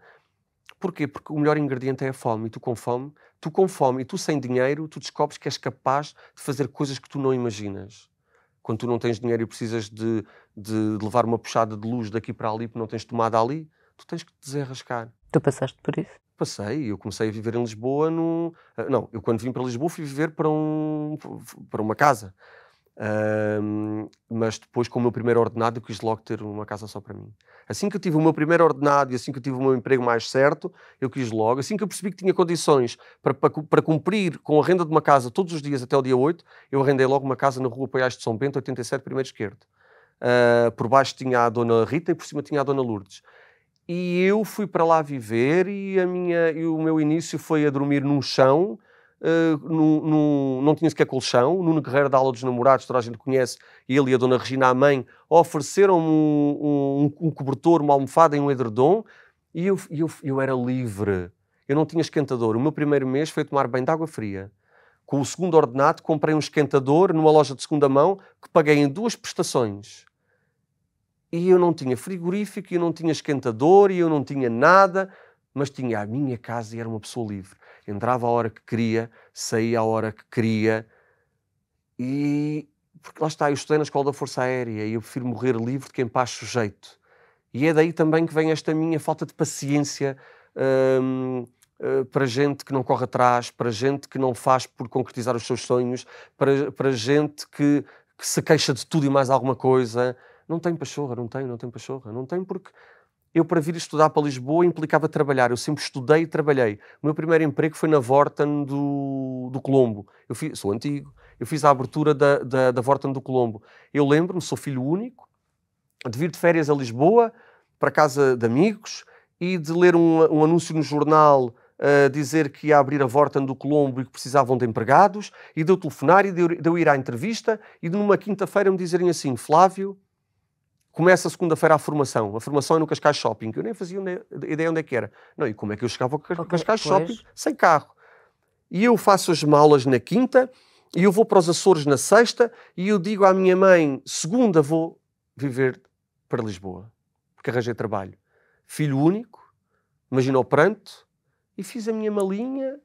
Porquê? Porque o melhor ingrediente é a fome. E tu com fome, tu com fome e tu sem dinheiro, tu descobres que és capaz de fazer coisas que tu não imaginas. Quando tu não tens dinheiro e precisas de, de levar uma puxada de luz daqui para ali porque não tens tomada ali, tu tens que te desarrascar. Tu passaste por isso? Passei, eu comecei a viver em Lisboa no, ah, Não, eu quando vim para Lisboa fui viver para, um, para uma casa. Um, mas depois, com o meu primeiro ordenado, eu quis logo ter uma casa só para mim. Assim que eu tive o meu primeiro ordenado e assim que eu tive o meu emprego mais certo, eu quis logo. Assim que eu percebi que tinha condições para, para, para cumprir com a renda de uma casa todos os dias até o dia 8, eu arrendei logo uma casa na Rua Paiás de São Bento, 87, primeiro esquerdo. Uh, por baixo tinha a Dona Rita e por cima tinha a Dona Lourdes. E eu fui para lá viver e, a minha, e o meu início foi a dormir num chão, uh, não tinha sequer colchão. O Nuno Guerreiro da Aula dos Namorados, toda a gente conhece, ele e a Dona Regina, a mãe, ofereceram-me um, um, um, cobertor, uma almofada e um edredom e eu, eu, eu era livre. Eu não tinha esquentador. O meu primeiro mês foi tomar banho de água fria. Com o segundo ordenado, comprei um esquentador numa loja de segunda mão que paguei em duas prestações e eu não tinha frigorífico, e eu não tinha esquentador, e eu não tinha nada, mas tinha a minha casa e era uma pessoa livre. Entrava à hora que queria, saía à hora que queria, e porque lá está, eu estudei na Escola da Força Aérea e eu prefiro morrer livre do que em paz sujeito. E é daí também que vem esta minha falta de paciência hum, eh, para gente que não corre atrás, para gente que não faz por concretizar os seus sonhos, para, para gente que, que se queixa de tudo e mais alguma coisa. Não tenho pachorra, não tenho, não tenho pachorra. Não tenho porque eu, para vir estudar para Lisboa, implicava trabalhar. Eu sempre estudei e trabalhei. O meu primeiro emprego foi na Vorten do, do Colombo. Eu fiz, sou antigo. Eu fiz a abertura da, da, da Vorten do Colombo. Eu lembro-me, sou filho único, de vir de férias a Lisboa, para casa de amigos, e de ler um, um anúncio no jornal a eh, dizer que ia abrir a Vorten do Colombo e que precisavam de empregados, e de eu telefonar e de eu, de eu ir à entrevista, e de numa quinta-feira me dizerem assim: Flávio Começa segunda-feira a formação. A formação é no Cascais Shopping. Eu nem fazia ideia onde é que era. Não, e como é que eu chegava ao Cascais okay, Shopping pois. sem carro? E eu faço as malas na quinta, e eu vou para os Açores na sexta, e eu digo à minha mãe, segunda vou viver para Lisboa, porque arranjei trabalho. Filho único, imagina o pranto, e fiz a minha malinha,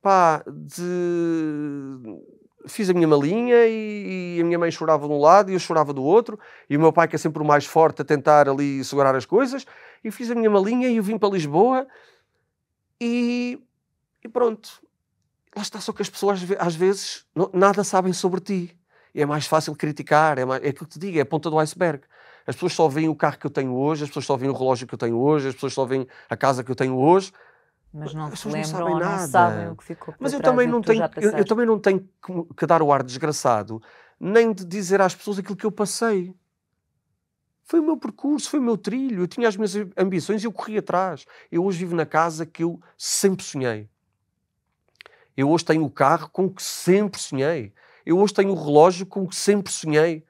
pá, de fiz a minha malinha e, e, a minha mãe chorava de um lado e eu chorava do outro, e o meu pai, que é sempre o mais forte, a tentar ali segurar as coisas, e fiz a minha malinha e eu vim para Lisboa e, e pronto. Lá está, só que as pessoas às vezes não, nada sabem sobre ti. É mais fácil criticar, é, mais, é aquilo que te digo, é a ponta do iceberg. As pessoas só veem o carro que eu tenho hoje, as pessoas só veem o relógio que eu tenho hoje, as pessoas só veem a casa que eu tenho hoje, mas não se lembram não ou nada. não sabem o que ficou mas eu também não tenho eu, eu, também não tenho que, que, dar o ar desgraçado nem de dizer às pessoas aquilo que eu passei foi o meu percurso foi o meu trilho eu tinha as minhas ambições e eu corri atrás eu hoje vivo na casa que eu sempre sonhei eu hoje tenho o carro com o que sempre sonhei eu hoje tenho o relógio com o que sempre sonhei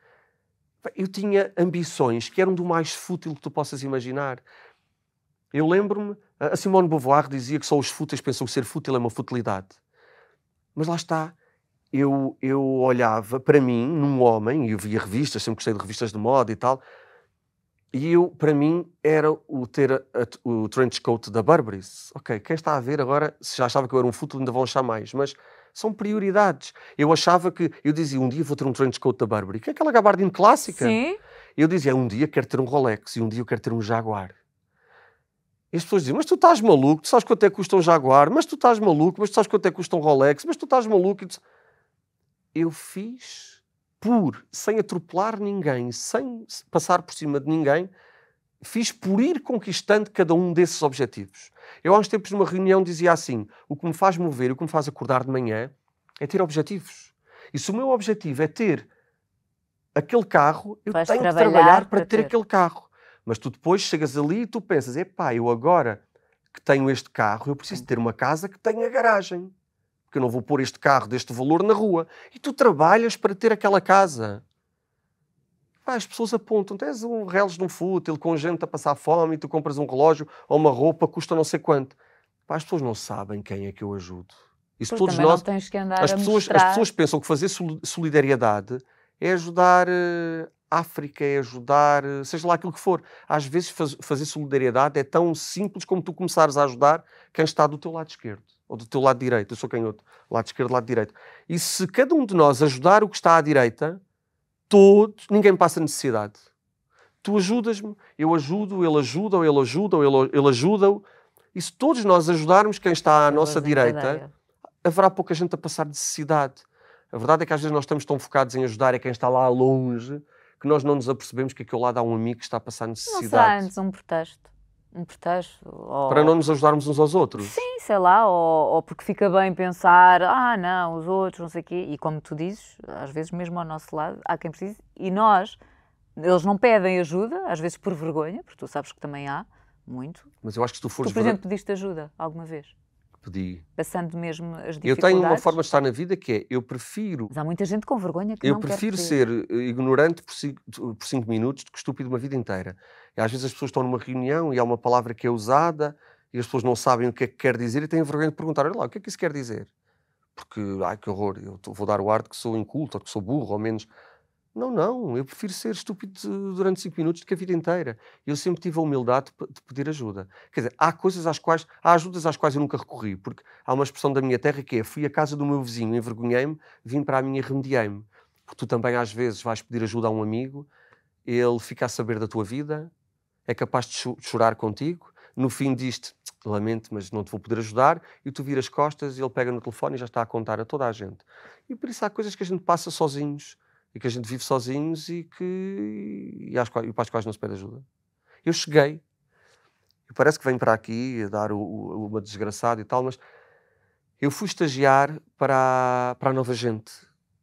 eu tinha ambições que eram do mais fútil que tu possas imaginar eu lembro-me, a Simone Beauvoir dizia que só os fúteis pensam que ser fútil é uma futilidade. Mas lá está. Eu, eu olhava para mim, num homem, e eu via revistas, sempre gostei de revistas de moda e tal, e eu, para mim, era o ter a, a, o trench coat da Burberry. Ok, quem está a ver agora, se já achava que eu era um fútil, ainda vão achar mais, mas são prioridades. Eu achava que, eu dizia, um dia vou ter um trench coat da Burberry, que é aquela gabardine clássica. Sim. Eu dizia, um dia quero ter um Rolex e um dia eu quero ter um Jaguar. E as pessoas dizem, mas tu estás maluco, tu sabes quanto é que custa um Jaguar, mas tu estás maluco, mas tu sabes quanto é que custa um Rolex, mas tu estás maluco. Eu fiz por, sem atropelar ninguém, sem passar por cima de ninguém, fiz por ir conquistando cada um desses objetivos. Eu há uns tempos numa reunião dizia assim, o que me faz mover, o que me faz acordar de manhã é ter objetivos. E se o meu objetivo é ter aquele carro, eu tenho que trabalhar para, para ter, ter aquele carro. Mas tu depois chegas ali e tu pensas, epá, eu agora que tenho este carro, eu preciso ter uma casa que tenha garagem. Porque eu não vou pôr este carro deste valor na rua. E tu trabalhas para ter aquela casa. as pessoas apontam, tu és um relógio de um fútil com gente a passar fome e tu compras um relógio ou uma roupa custa não sei quanto. as pessoas não sabem quem é que eu ajudo. Isso se todos nós. as, pessoas, as pessoas pensam que fazer solidariedade é ajudar eh, África, é ajudar, eh, seja lá aquilo que for. Às vezes faz, fazer solidariedade é tão simples como tu começares a ajudar quem está do teu lado esquerdo ou do teu lado direito. Eu sou canhoto, lado esquerdo, lado direito. E se cada um de nós ajudar o que está à direita, todos, ninguém passa necessidade. Tu ajudas-me, eu ajudo, ele ajuda, ou ele ajuda, ou ele, ele ajuda-o. E se todos nós ajudarmos quem está à eu é nossa direita, haverá pouca gente a passar necessidade. A verdade é que às vezes nós estamos tão focados em ajudar a é quem está lá longe que nós não nos apercebemos que aquele lado há um amigo que está a passar necessidade. Não antes um pretexto? Um pretexto? Ou... Para não nos ajudarmos uns aos outros? Sim, sei lá, ou, ou, porque fica bem pensar, ah, não, os outros, não sei o quê. E como tu dizes, às vezes mesmo ao nosso lado há quem precise. E nós, eles não pedem ajuda, às vezes por vergonha, porque tu sabes que também há, muito. Mas eu acho que se tu fores... Tu, por exemplo, pediste ajuda alguma vez? pedi. Passando mesmo as dificuldades. Eu tenho uma forma de estar na vida que é, eu prefiro... Mas há muita gente com vergonha que eu não Eu prefiro ser eh, ignorante por cinco, por cinco minutos do que estúpido uma vida inteira. E às vezes as pessoas estão numa reunião e há uma palavra que é usada e as pessoas não sabem o que é que quer dizer e têm vergonha de perguntar, olha lá, o que é que isso quer dizer? Porque, ai que horror, eu vou dar o ar de que sou inculto, ou que sou burro, ou menos... Não, não, eu prefiro ser estúpido durante cinco minutos do que a vida inteira. Eu sempre tive a humildade de pedir ajuda. Quer dizer, há coisas às quais, há ajudas às quais eu nunca recorri, porque há uma expressão da minha terra que é: fui à casa do meu vizinho, envergonhei-me, vim para a minha e remediei-me. Tu também, às vezes, vais pedir ajuda a um amigo, ele fica a saber da tua vida, é capaz de, chorar contigo, no fim diz-te: lamento, mas não te vou poder ajudar, e tu viras costas, ele pega no telefone e já está a contar a toda a gente. E por isso há coisas que a gente passa sozinhos e que a gente vive sozinhos e que e, às, e para as quais não se pede ajuda. Eu cheguei, parece que venho para aqui a dar o, o, uma desgraçada e tal, mas eu fui estagiar para, a, para a Nova Gente,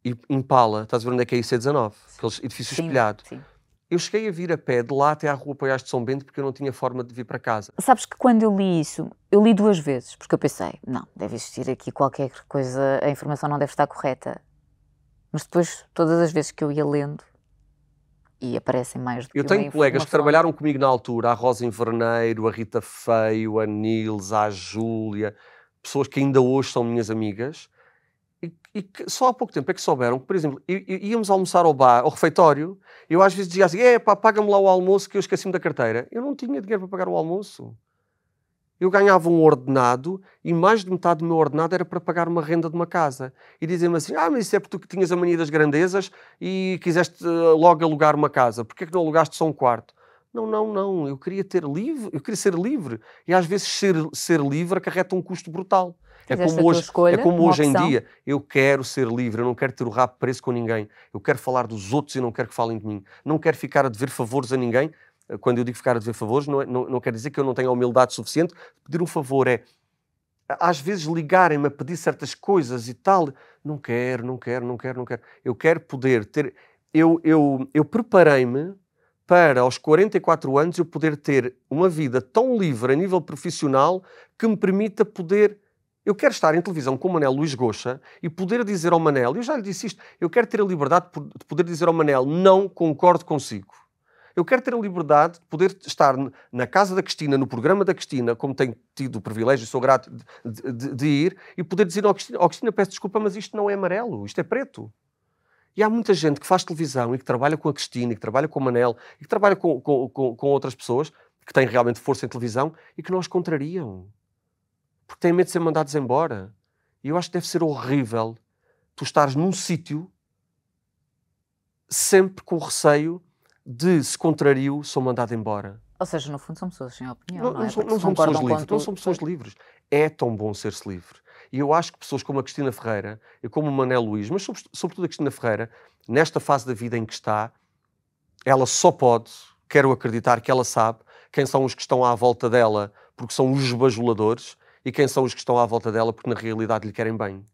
e, em Pala, estás a ver onde é que é IC19, aqueles edifícios sim, espelhado. Sim. Eu cheguei a vir a pé de lá até à Rua Poiás de São Bento porque eu não tinha forma de vir para casa. Sabes que quando eu li isso, eu li duas vezes, porque eu pensei, não, deve existir aqui qualquer coisa, a informação não deve estar correta. Mas depois, todas as vezes que eu ia lendo, e aparecem mais do que Eu tenho colegas que trabalharam comigo na altura, a Rosa Inverneiro, a Rita Feio, a Nils, a Júlia, pessoas que ainda hoje são minhas amigas, e, e que só há pouco tempo é que souberam que, por exemplo, íamos almoçar ao bar, ao refeitório, e eu às vezes dizia assim, é pá, paga-me lá o almoço que eu esqueci-me da carteira. Eu não tinha dinheiro para pagar o almoço. Eu ganhava um ordenado e mais de metade do meu ordenado era para pagar uma renda de uma casa. E dizem-me assim: Ah, mas isso é porque tu que tinhas a mania das grandezas e quiseste eh, logo alugar uma casa. Porquê é que não alugaste só um quarto? Não, não, não. Eu queria ter livre, eu queria ser livre. E às vezes ser, ser livre acarreta um custo brutal. É como, hoje, escolha, é como hoje, é como hoje em dia. Eu quero ser livre, eu não quero ter o rabo preso com ninguém. Eu quero falar dos outros e não quero que falem de mim. Não quero ficar a dever favores a ninguém, quando eu digo ficar a dever favores, não, é, não, não quer dizer que eu não tenha a humildade suficiente. Pedir um favor é, às vezes, ligarem-me a pedir certas coisas e tal. Não quero, não quero, não quero, não quero. Eu quero poder ter. Eu, eu, eu preparei-me para, aos 44 anos, eu poder ter uma vida tão livre a nível profissional que me permita poder. Eu quero estar em televisão com o Manel Luís Goxa e poder dizer ao Manel, eu já lhe disse isto, eu quero ter a liberdade de poder dizer ao Manel, não concordo consigo eu quero ter a liberdade de poder estar na casa da Cristina, no programa da Cristina, como tenho tido o privilégio, sou grato de, de, de ir, e poder dizer ao Cristina, oh, Cristina, peço desculpa, mas isto não é amarelo, isto é preto. E há muita gente que faz televisão e que trabalha com a Cristina, e que trabalha com o Manel, e que trabalha com, com, com, com outras pessoas que têm realmente força em televisão e que não as contrariam. Porque têm medo de ser mandados embora. E eu acho que deve ser horrível tu estares num sítio sempre com receio de se contrariou, sou mandado embora. Ou seja, no fundo são pessoas sem opinião, não, não, não é? não são pessoas livres, não são pessoas livres. É tão bom ser-se livre. E eu acho que pessoas como a Cristina Ferreira, e como o Manel Luís, mas sobretudo a Cristina Ferreira, nesta fase da vida em que está, ela só pode, quero acreditar que ela sabe, quem são os que estão à volta dela porque são os bajuladores e quem são os que estão à volta dela porque na realidade lhe querem bem.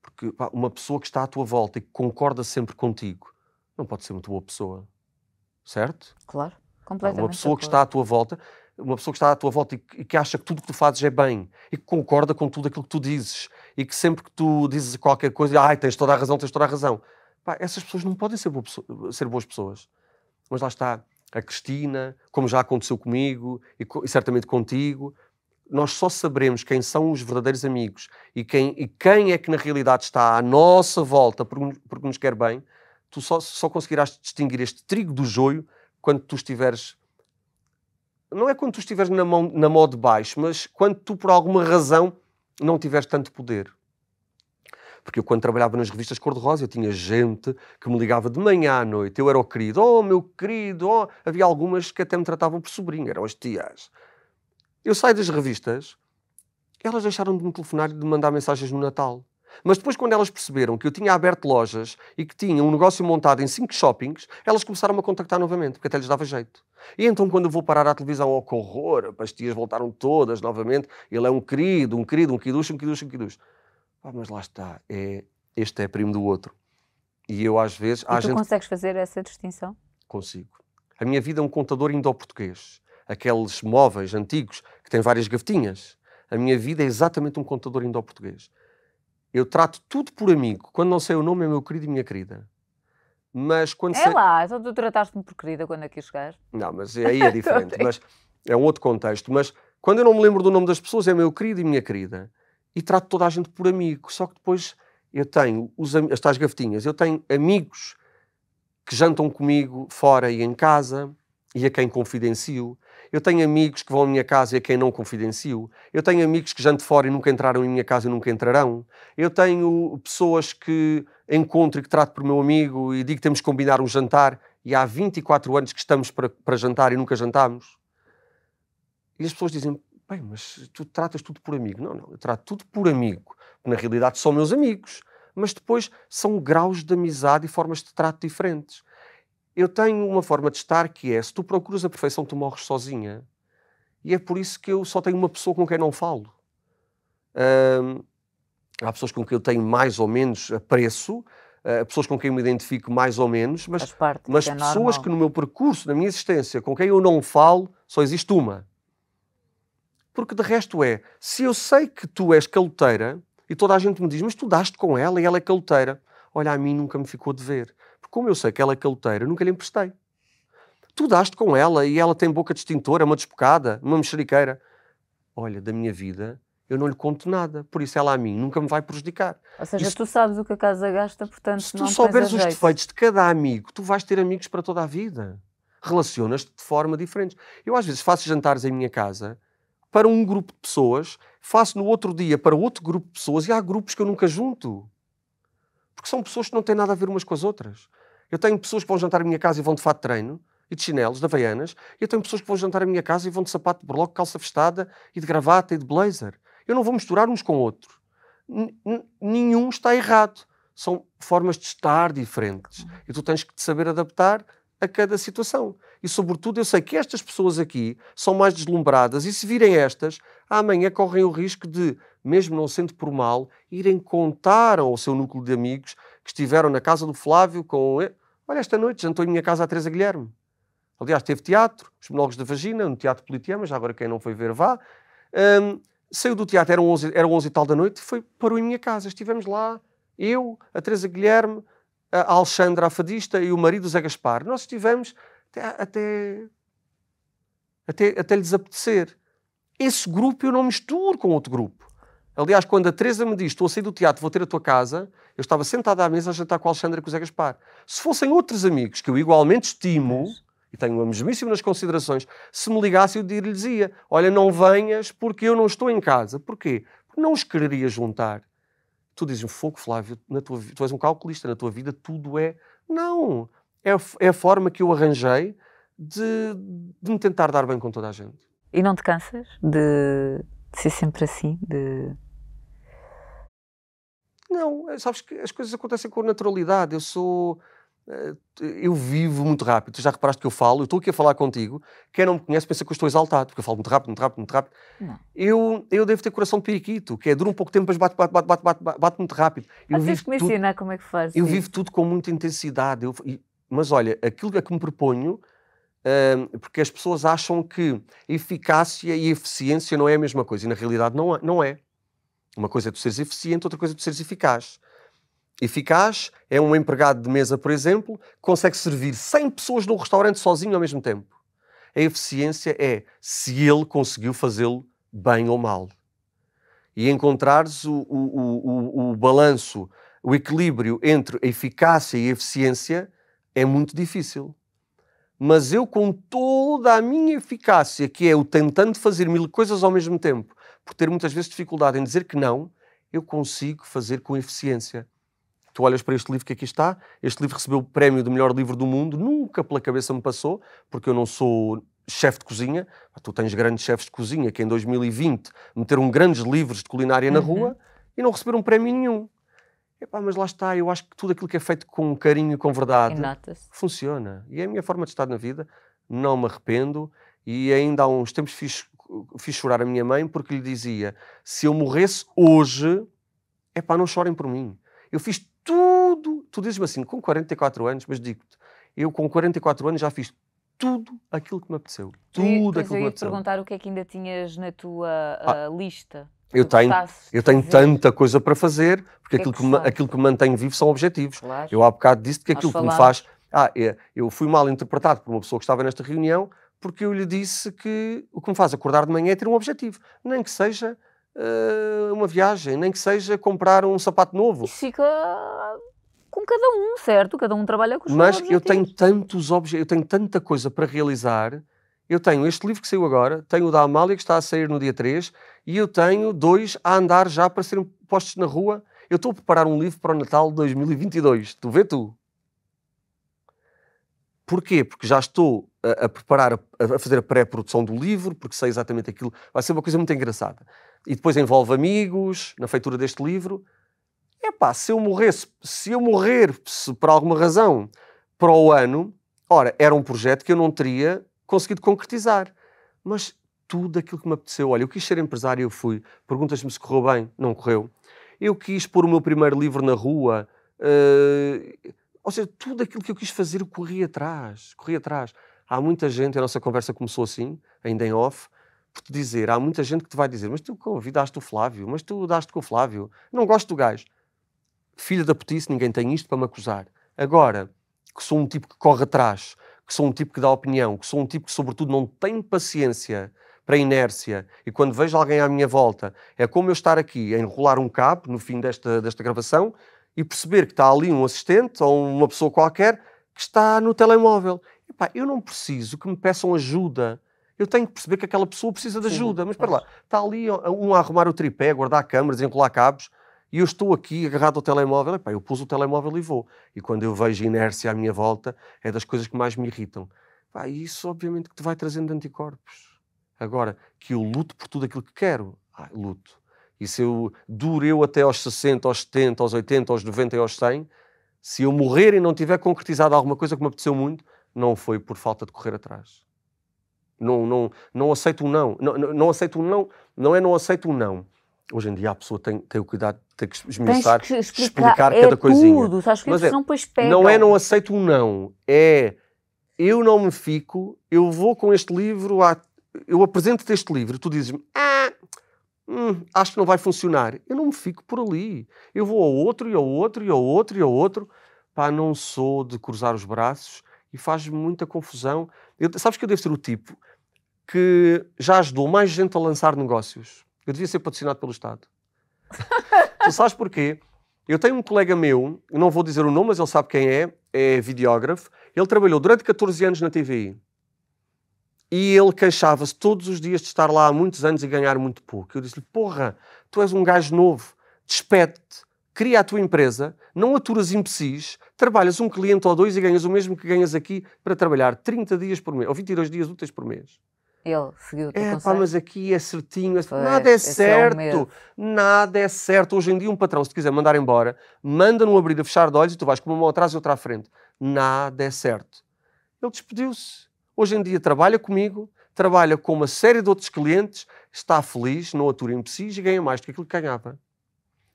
Porque pá, uma pessoa que está à tua volta e que concorda sempre contigo não pode ser muito boa pessoa. Certo? Claro, completamente. Uma pessoa que está à tua volta, uma pessoa que está à tua volta e que acha que tudo o que tu fazes é bem e que concorda com tudo aquilo que tu dizes e que sempre que tu dizes qualquer coisa, ai, ah, tens toda a razão, tens toda a razão. Pá, essas pessoas não podem ser, boa ser boas pessoas. Mas lá está a Cristina, como já aconteceu comigo e, e certamente contigo, nós só saberemos quem são os verdadeiros amigos e quem, e quem é que na realidade está à nossa volta porque, porque nos quer bem tu só, só conseguirás distinguir este trigo do joio quando tu estiveres. Não é quando tu estiveres na mão, na mão de baixo, mas quando tu, por alguma razão, não tiveres tanto poder. Porque eu, quando trabalhava nas revistas Cor-de-Rosa, eu tinha gente que me ligava de manhã à noite. Eu era o querido, oh meu querido, oh. Havia algumas que até me tratavam por sobrinho, eram as tias. Eu saio das revistas, elas deixaram de me telefonar e de me mandar mensagens no Natal. Mas depois, quando elas perceberam que eu tinha aberto lojas e que tinha um negócio montado em cinco shoppings, elas começaram-me a contactar novamente, porque até lhes dava jeito. E então, quando eu vou parar à televisão, ao oh, horror, as pastilhas voltaram todas novamente, ele é um querido, um querido, um quiducho, um quiducho, um quiducho. Ah, mas lá está, é, este é primo do outro. E eu, às vezes. E tu gente... consegues fazer essa distinção? Consigo. A minha vida é um contador indo-português. Aqueles móveis antigos que têm várias gavetinhas. A minha vida é exatamente um contador indo-português. Eu trato tudo por amigo. Quando não sei o nome, é meu querido e minha querida. Mas quando é sei... lá, então tu trataste-me por querida quando aqui chegaste. Não, mas aí é [LAUGHS] diferente. mas é um outro contexto. Mas quando eu não me lembro do nome das pessoas, é meu querido e minha querida. E trato toda a gente por amigo. Só que depois eu tenho os, as tais gavetinhas. Eu tenho amigos que jantam comigo fora e em casa e a quem confidencio. Eu tenho amigos que vão à minha casa e a quem não confidencio. Eu tenho amigos que janto fora e nunca entraram em minha casa e nunca entrarão. Eu tenho pessoas que encontro e que trato por meu amigo e digo que temos que combinar um jantar e há 24 anos que estamos para, para jantar e nunca jantámos. E as pessoas dizem, bem, mas tu tratas tudo por amigo. Não, não, eu trato tudo por amigo. Na realidade são meus amigos, mas depois são graus de amizade e formas de trato diferentes. Eu tenho uma forma de estar que é: se tu procuras a perfeição, tu morres sozinha. E é por isso que eu só tenho uma pessoa com quem não falo. há pessoas com quem eu tenho mais ou menos apreço, uh, pessoas com quem eu me identifico mais ou menos, mas, parte, mas é pessoas normal. que no meu percurso, na minha existência, com quem eu não falo, só existe uma. Porque de resto é, se eu sei que tu és caloteira, e toda a gente me diz, mas tu daste com ela e ela é caloteira, olha, a mim nunca me ficou de ver como eu sei que ela é caloteira, nunca lhe emprestei. Tu daste com ela e ela tem boca de extintora, uma despocada, uma mexeriqueira. Olha, da minha vida, eu não lhe conto nada, por isso ela a mim nunca me vai prejudicar. Ou seja, tu sabes o que a casa gasta, portanto, se tu souberes os jeito. defeitos de cada amigo, tu vais ter amigos para toda a vida. Relacionas-te de forma diferente. Eu às vezes faço jantares em minha casa para um grupo de pessoas, faço no outro dia para outro grupo de pessoas e há grupos que eu nunca junto. Porque são pessoas que não têm nada a ver umas com as outras. Eu tenho pessoas que vão jantar à minha casa e vão de fato de treino e de chinelos, de havaianas. Eu tenho pessoas que vão jantar à minha casa e vão de sapato de bloco, calça vestada e de gravata e de blazer. Eu não vou misturar uns com outros. Nenhum está errado. São formas de estar diferentes. E tu tens que te saber adaptar a cada situação. E, sobretudo, eu sei que estas pessoas aqui são mais deslumbradas e, se virem estas, amanhã correm o risco de, mesmo não sendo por mal, irem contar ao seu núcleo de amigos que estiveram na casa do Flávio com ele. Olha, esta noite jantou em minha casa a Teresa Guilherme. Aliás, teve teatro, os monólogos da vagina, no Teatro Politeama, já agora quem não foi ver vá. Um, saiu do teatro, eram 11, eram 11 e tal da noite, foi, parou em minha casa. Estivemos lá, eu, a Teresa Guilherme, a Alexandra, a fadista, e o marido, Zé Gaspar. Nós estivemos até, até, até, até lhes apetecer. Esse grupo eu não misturo com outro grupo. Aliás, quando a Teresa me diz, estou a sair do teatro, vou ter a tua casa, eu estava sentado à mesa a jantar com a Alexandra e com o Zé Gaspar. Se fossem outros amigos que eu igualmente estimo, e tenho a mesmíssimo nas considerações, se me ligasse eu lhe dizia, olha, não venhas porque eu não estou em casa. Porquê? Porque não os quereria juntar. Tu dizes um fogo, Flávio, na tua, tu és um calculista, na tua vida tudo é... Não, é, é a forma que eu arranjei de, de me tentar dar bem com toda a gente. E não te cansas de, de ser sempre assim? De não, eh, sabes que as coisas acontecem com naturalidade. Eu sou. Eh, eu vivo muito rápido. Tu já reparaste que eu falo, eu estou aqui a falar contigo. Quem não me conhece pensa que eu estou exaltado, porque eu falo muito rápido, muito rápido, muito rápido. Não. Eu, eu devo ter coração de periquito, que é dura um pouco de tempo, mas bate, bate, bate, bate, bate, bate muito rápido. Eu Mas que me tudo, ensinar como é que fazes. Eu isso. vivo tudo com muita intensidade. Eu, mas olha, aquilo a é que me proponho, eh, porque as pessoas acham que eficácia e eficiência não é a mesma coisa, e na realidade não, é, não é. Uma coisa é tu seres eficiente, outra coisa é tu seres eficaz. Eficaz é um empregado de mesa, por exemplo, que consegue servir 100 pessoas num restaurante sozinho ao mesmo tempo. A eficiência é se ele conseguiu fazê-lo bem ou mal. E encontrares o, o, o, o balanço, o equilíbrio entre a eficácia e a eficiência é muito difícil. Mas eu, com toda a minha eficácia, que é o tentando fazer mil coisas ao mesmo tempo, por ter muitas vezes dificuldade em dizer que não, eu consigo fazer com eficiência. Tu olhas para este livro que aqui está, este livro recebeu o prémio do melhor livro do mundo, nunca pela cabeça me passou, porque eu não sou chefe de cozinha. Tu tens grandes chefes de cozinha que em 2020 meteram grandes livros de culinária na uhum. rua e não receberam prémio nenhum. Epá, mas lá está, eu acho que tudo aquilo que é feito com carinho e com verdade funciona. E é a minha forma de estar na vida, não me arrependo. E ainda há uns tempos fiz fiz chorar a minha mãe porque lhe dizia: se eu morresse hoje, é pá, não chorem por mim. Eu fiz tudo, tu dizes-me assim, com 44 anos, mas digo-te, eu com 44 anos já fiz tudo aquilo que me apeteceu. Tudo e, aquilo que me apeteceu. Eu ia perguntar o que é que ainda tinhas na tua ah, ah lista. Eu tenho, eu tenho tanta coisa para fazer, porque que aquilo, é que, que me, aquilo que me mantém vivo são objetivos. Claro. Eu há bocado disse que aquilo Nós que falamos. me faz. Ah, é, eu fui mal interpretado por uma pessoa que estava nesta reunião porque eu lhe disse que o que me faz acordar de manhã é ter um objetivo, nem que seja uh, uma viagem, nem que seja comprar um sapato novo. Isso fica com cada um, certo? Cada um trabalha com os seus. Mas eu tenho tantos objetivos, eu tenho tanta coisa para realizar. Eu tenho este livro que saiu agora, tenho o da Amália que está a sair no dia 3 e eu tenho dois a andar já para serem postos na rua. Eu estou a preparar um livro para o Natal de 2022. Tu vê tu. Porquê? Porque já estou a, preparar, a, a, fazer a pré-produção do livro, porque sei exatamente aquilo. Vai ser uma coisa muito engraçada. E depois envolve amigos na feitura deste livro. É pá, se eu morresse, se eu morrer se por alguma razão para o ano, ora, era um projeto que eu não teria conseguido concretizar. Mas tudo aquilo que me apeteceu. Olha, eu quis ser empresário, eu fui. Perguntas-me se correu bem, não correu. Eu quis pôr o meu primeiro livro na rua. Uh, ou seja, tudo aquilo que eu quis fazer, eu corri atrás, corri atrás. Há muita gente, a nossa conversa começou assim, ainda em off, por te dizer, há muita gente que te vai dizer, mas tu convidaste o Flávio, mas tu daste com o Flávio, não gosto do gajo. Filha da putice, ninguém tem isto para me acusar. Agora, que sou um tipo que corre atrás, que sou um tipo que dá opinião, que sou um tipo que, sobretudo, não tem paciência para a inércia, e quando vejo alguém à minha volta, é como eu estar aqui a enrolar um cabo no fim desta, desta gravação e perceber que está ali um assistente ou uma pessoa qualquer que está no telemóvel Epá, eu não preciso que me peçam ajuda. Eu tenho que perceber que aquela pessoa precisa de ajuda. Sim, mas espera lá, está ali um a arrumar o tripé, guardar a enrolar cabos, e eu estou aqui agarrado ao telemóvel. Epá, eu pus o telemóvel e vou. E quando eu vejo inércia à minha volta, é das coisas que mais me irritam. Epá, isso, obviamente, que te vai trazendo anticorpos. Agora, que eu luto por tudo aquilo que quero, ah, luto. E se eu dureu até aos 60, aos 70, aos 80, aos 90 e aos 100, se eu morrer e não tiver concretizado alguma coisa que me apeteceu muito, não foi por falta de correr atrás. Não, não, não aceito um não. não. Não, não aceito um não. Não é não aceito um não. Hoje em dia a pessoa tem, tem o cuidado de ter que esmiuçar, explicar, explicar é cada coisinha. Tudo, que Mas é, não, não é não aceito um não. É eu não me fico, eu vou com este livro, à, eu apresento-te este livro, tu dizes-me, ah, hum, acho que não vai funcionar. Eu não me fico por ali. Eu vou ao outro e ao outro e ao outro e ao outro. Pá, não sou de cruzar os braços e faz-me muita confusão. Eu, sabes que eu devo ser o tipo que já ajudou mais gente a lançar negócios. Eu devia ser patrocinado pelo Estado. [LAUGHS] tu sabes porquê? Eu tenho um colega meu, não vou dizer o nome, mas ele sabe quem é, é videógrafo. Ele trabalhou durante 14 anos na TVI. E ele queixava-se todos os dias de estar lá há muitos anos e ganhar muito pouco. Eu disse-lhe: Porra, tu és um gajo novo, despede-te, cria a tua empresa, não aturas imbecis, trabalhas um cliente ou dois e ganhas o mesmo que ganhas aqui para trabalhar 30 dias por mês, ou 22 dias úteis por mês. Ele seguiu o teu é, conselho. Pá, mas aqui é certinho. Assim, pois, nada é, é certo. É nada é certo. Hoje em dia um patrão, se quiser mandar embora, manda num abrir e fechar de olhos e tu vais com uma mão atrás e outra à frente. Nada é certo. Ele despediu-se. Hoje em dia trabalha comigo, trabalha com uma série de outros clientes, está feliz, não atura imbecis e ganha mais do que aquilo que ganhava.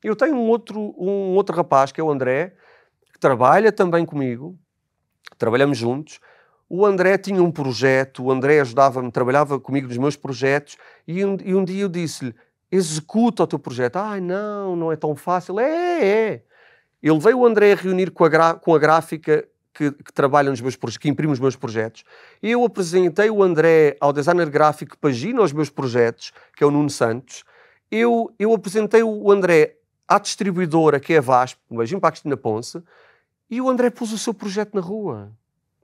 Eu tenho um outro, um outro rapaz, que é o André, que trabalha também comigo, trabalhamos juntos. O André tinha um projeto, o André ajudava-me, trabalhava comigo nos meus projetos, e um, e um dia eu disse-lhe: executa o teu projeto. Ai, ah, não, não é tão fácil. É, é, é. Ele veio o André a reunir com a, com a gráfica que, que, trabalha nos meus projetos, que imprime os meus projetos. E eu apresentei o André ao designer gráfico que pagina os meus projetos, que é o Nuno Santos. Eu, eu apresentei o André à distribuidora que é a VASP, um beijinho para a Cristina Ponce, e o André pôs o seu projeto na rua.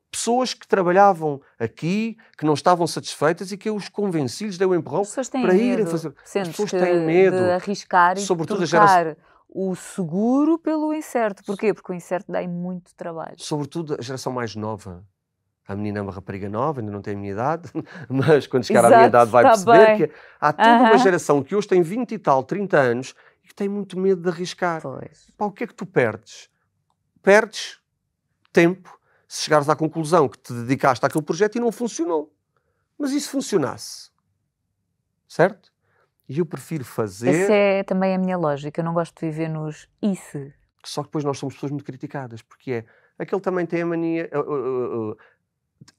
Pessoas que trabalhavam aqui, que não estavam satisfeitas e que eu os convenci, lhes dei o um empurrão para irem fazer. Sentes As pessoas têm medo de arriscar e sobretudo de trocar o seguro pelo incerto. Porquê? Porque o incerto dá muito trabalho. Sobretudo a geração mais nova. A menina é uma rapariga nova, ainda não tem a minha idade, [LAUGHS] mas quando chegar Exato, à minha idade vai tá perceber bem. que há toda uma geração que hoje tem 20 e tal, 30 anos e que tem muito medo de arriscar. Pois. Pá, o que é que tu perdes? Perdes tempo se chegares à conclusão que te dedicaste àquele projeto e não funcionou. Mas e se funcionasse? Certo? E eu prefiro fazer. Essa é também a minha lógica. Eu não gosto de viver nos e se. Só que depois nós somos pessoas muito criticadas, porque é. Aquele também tem a mania. Uh, uh, uh,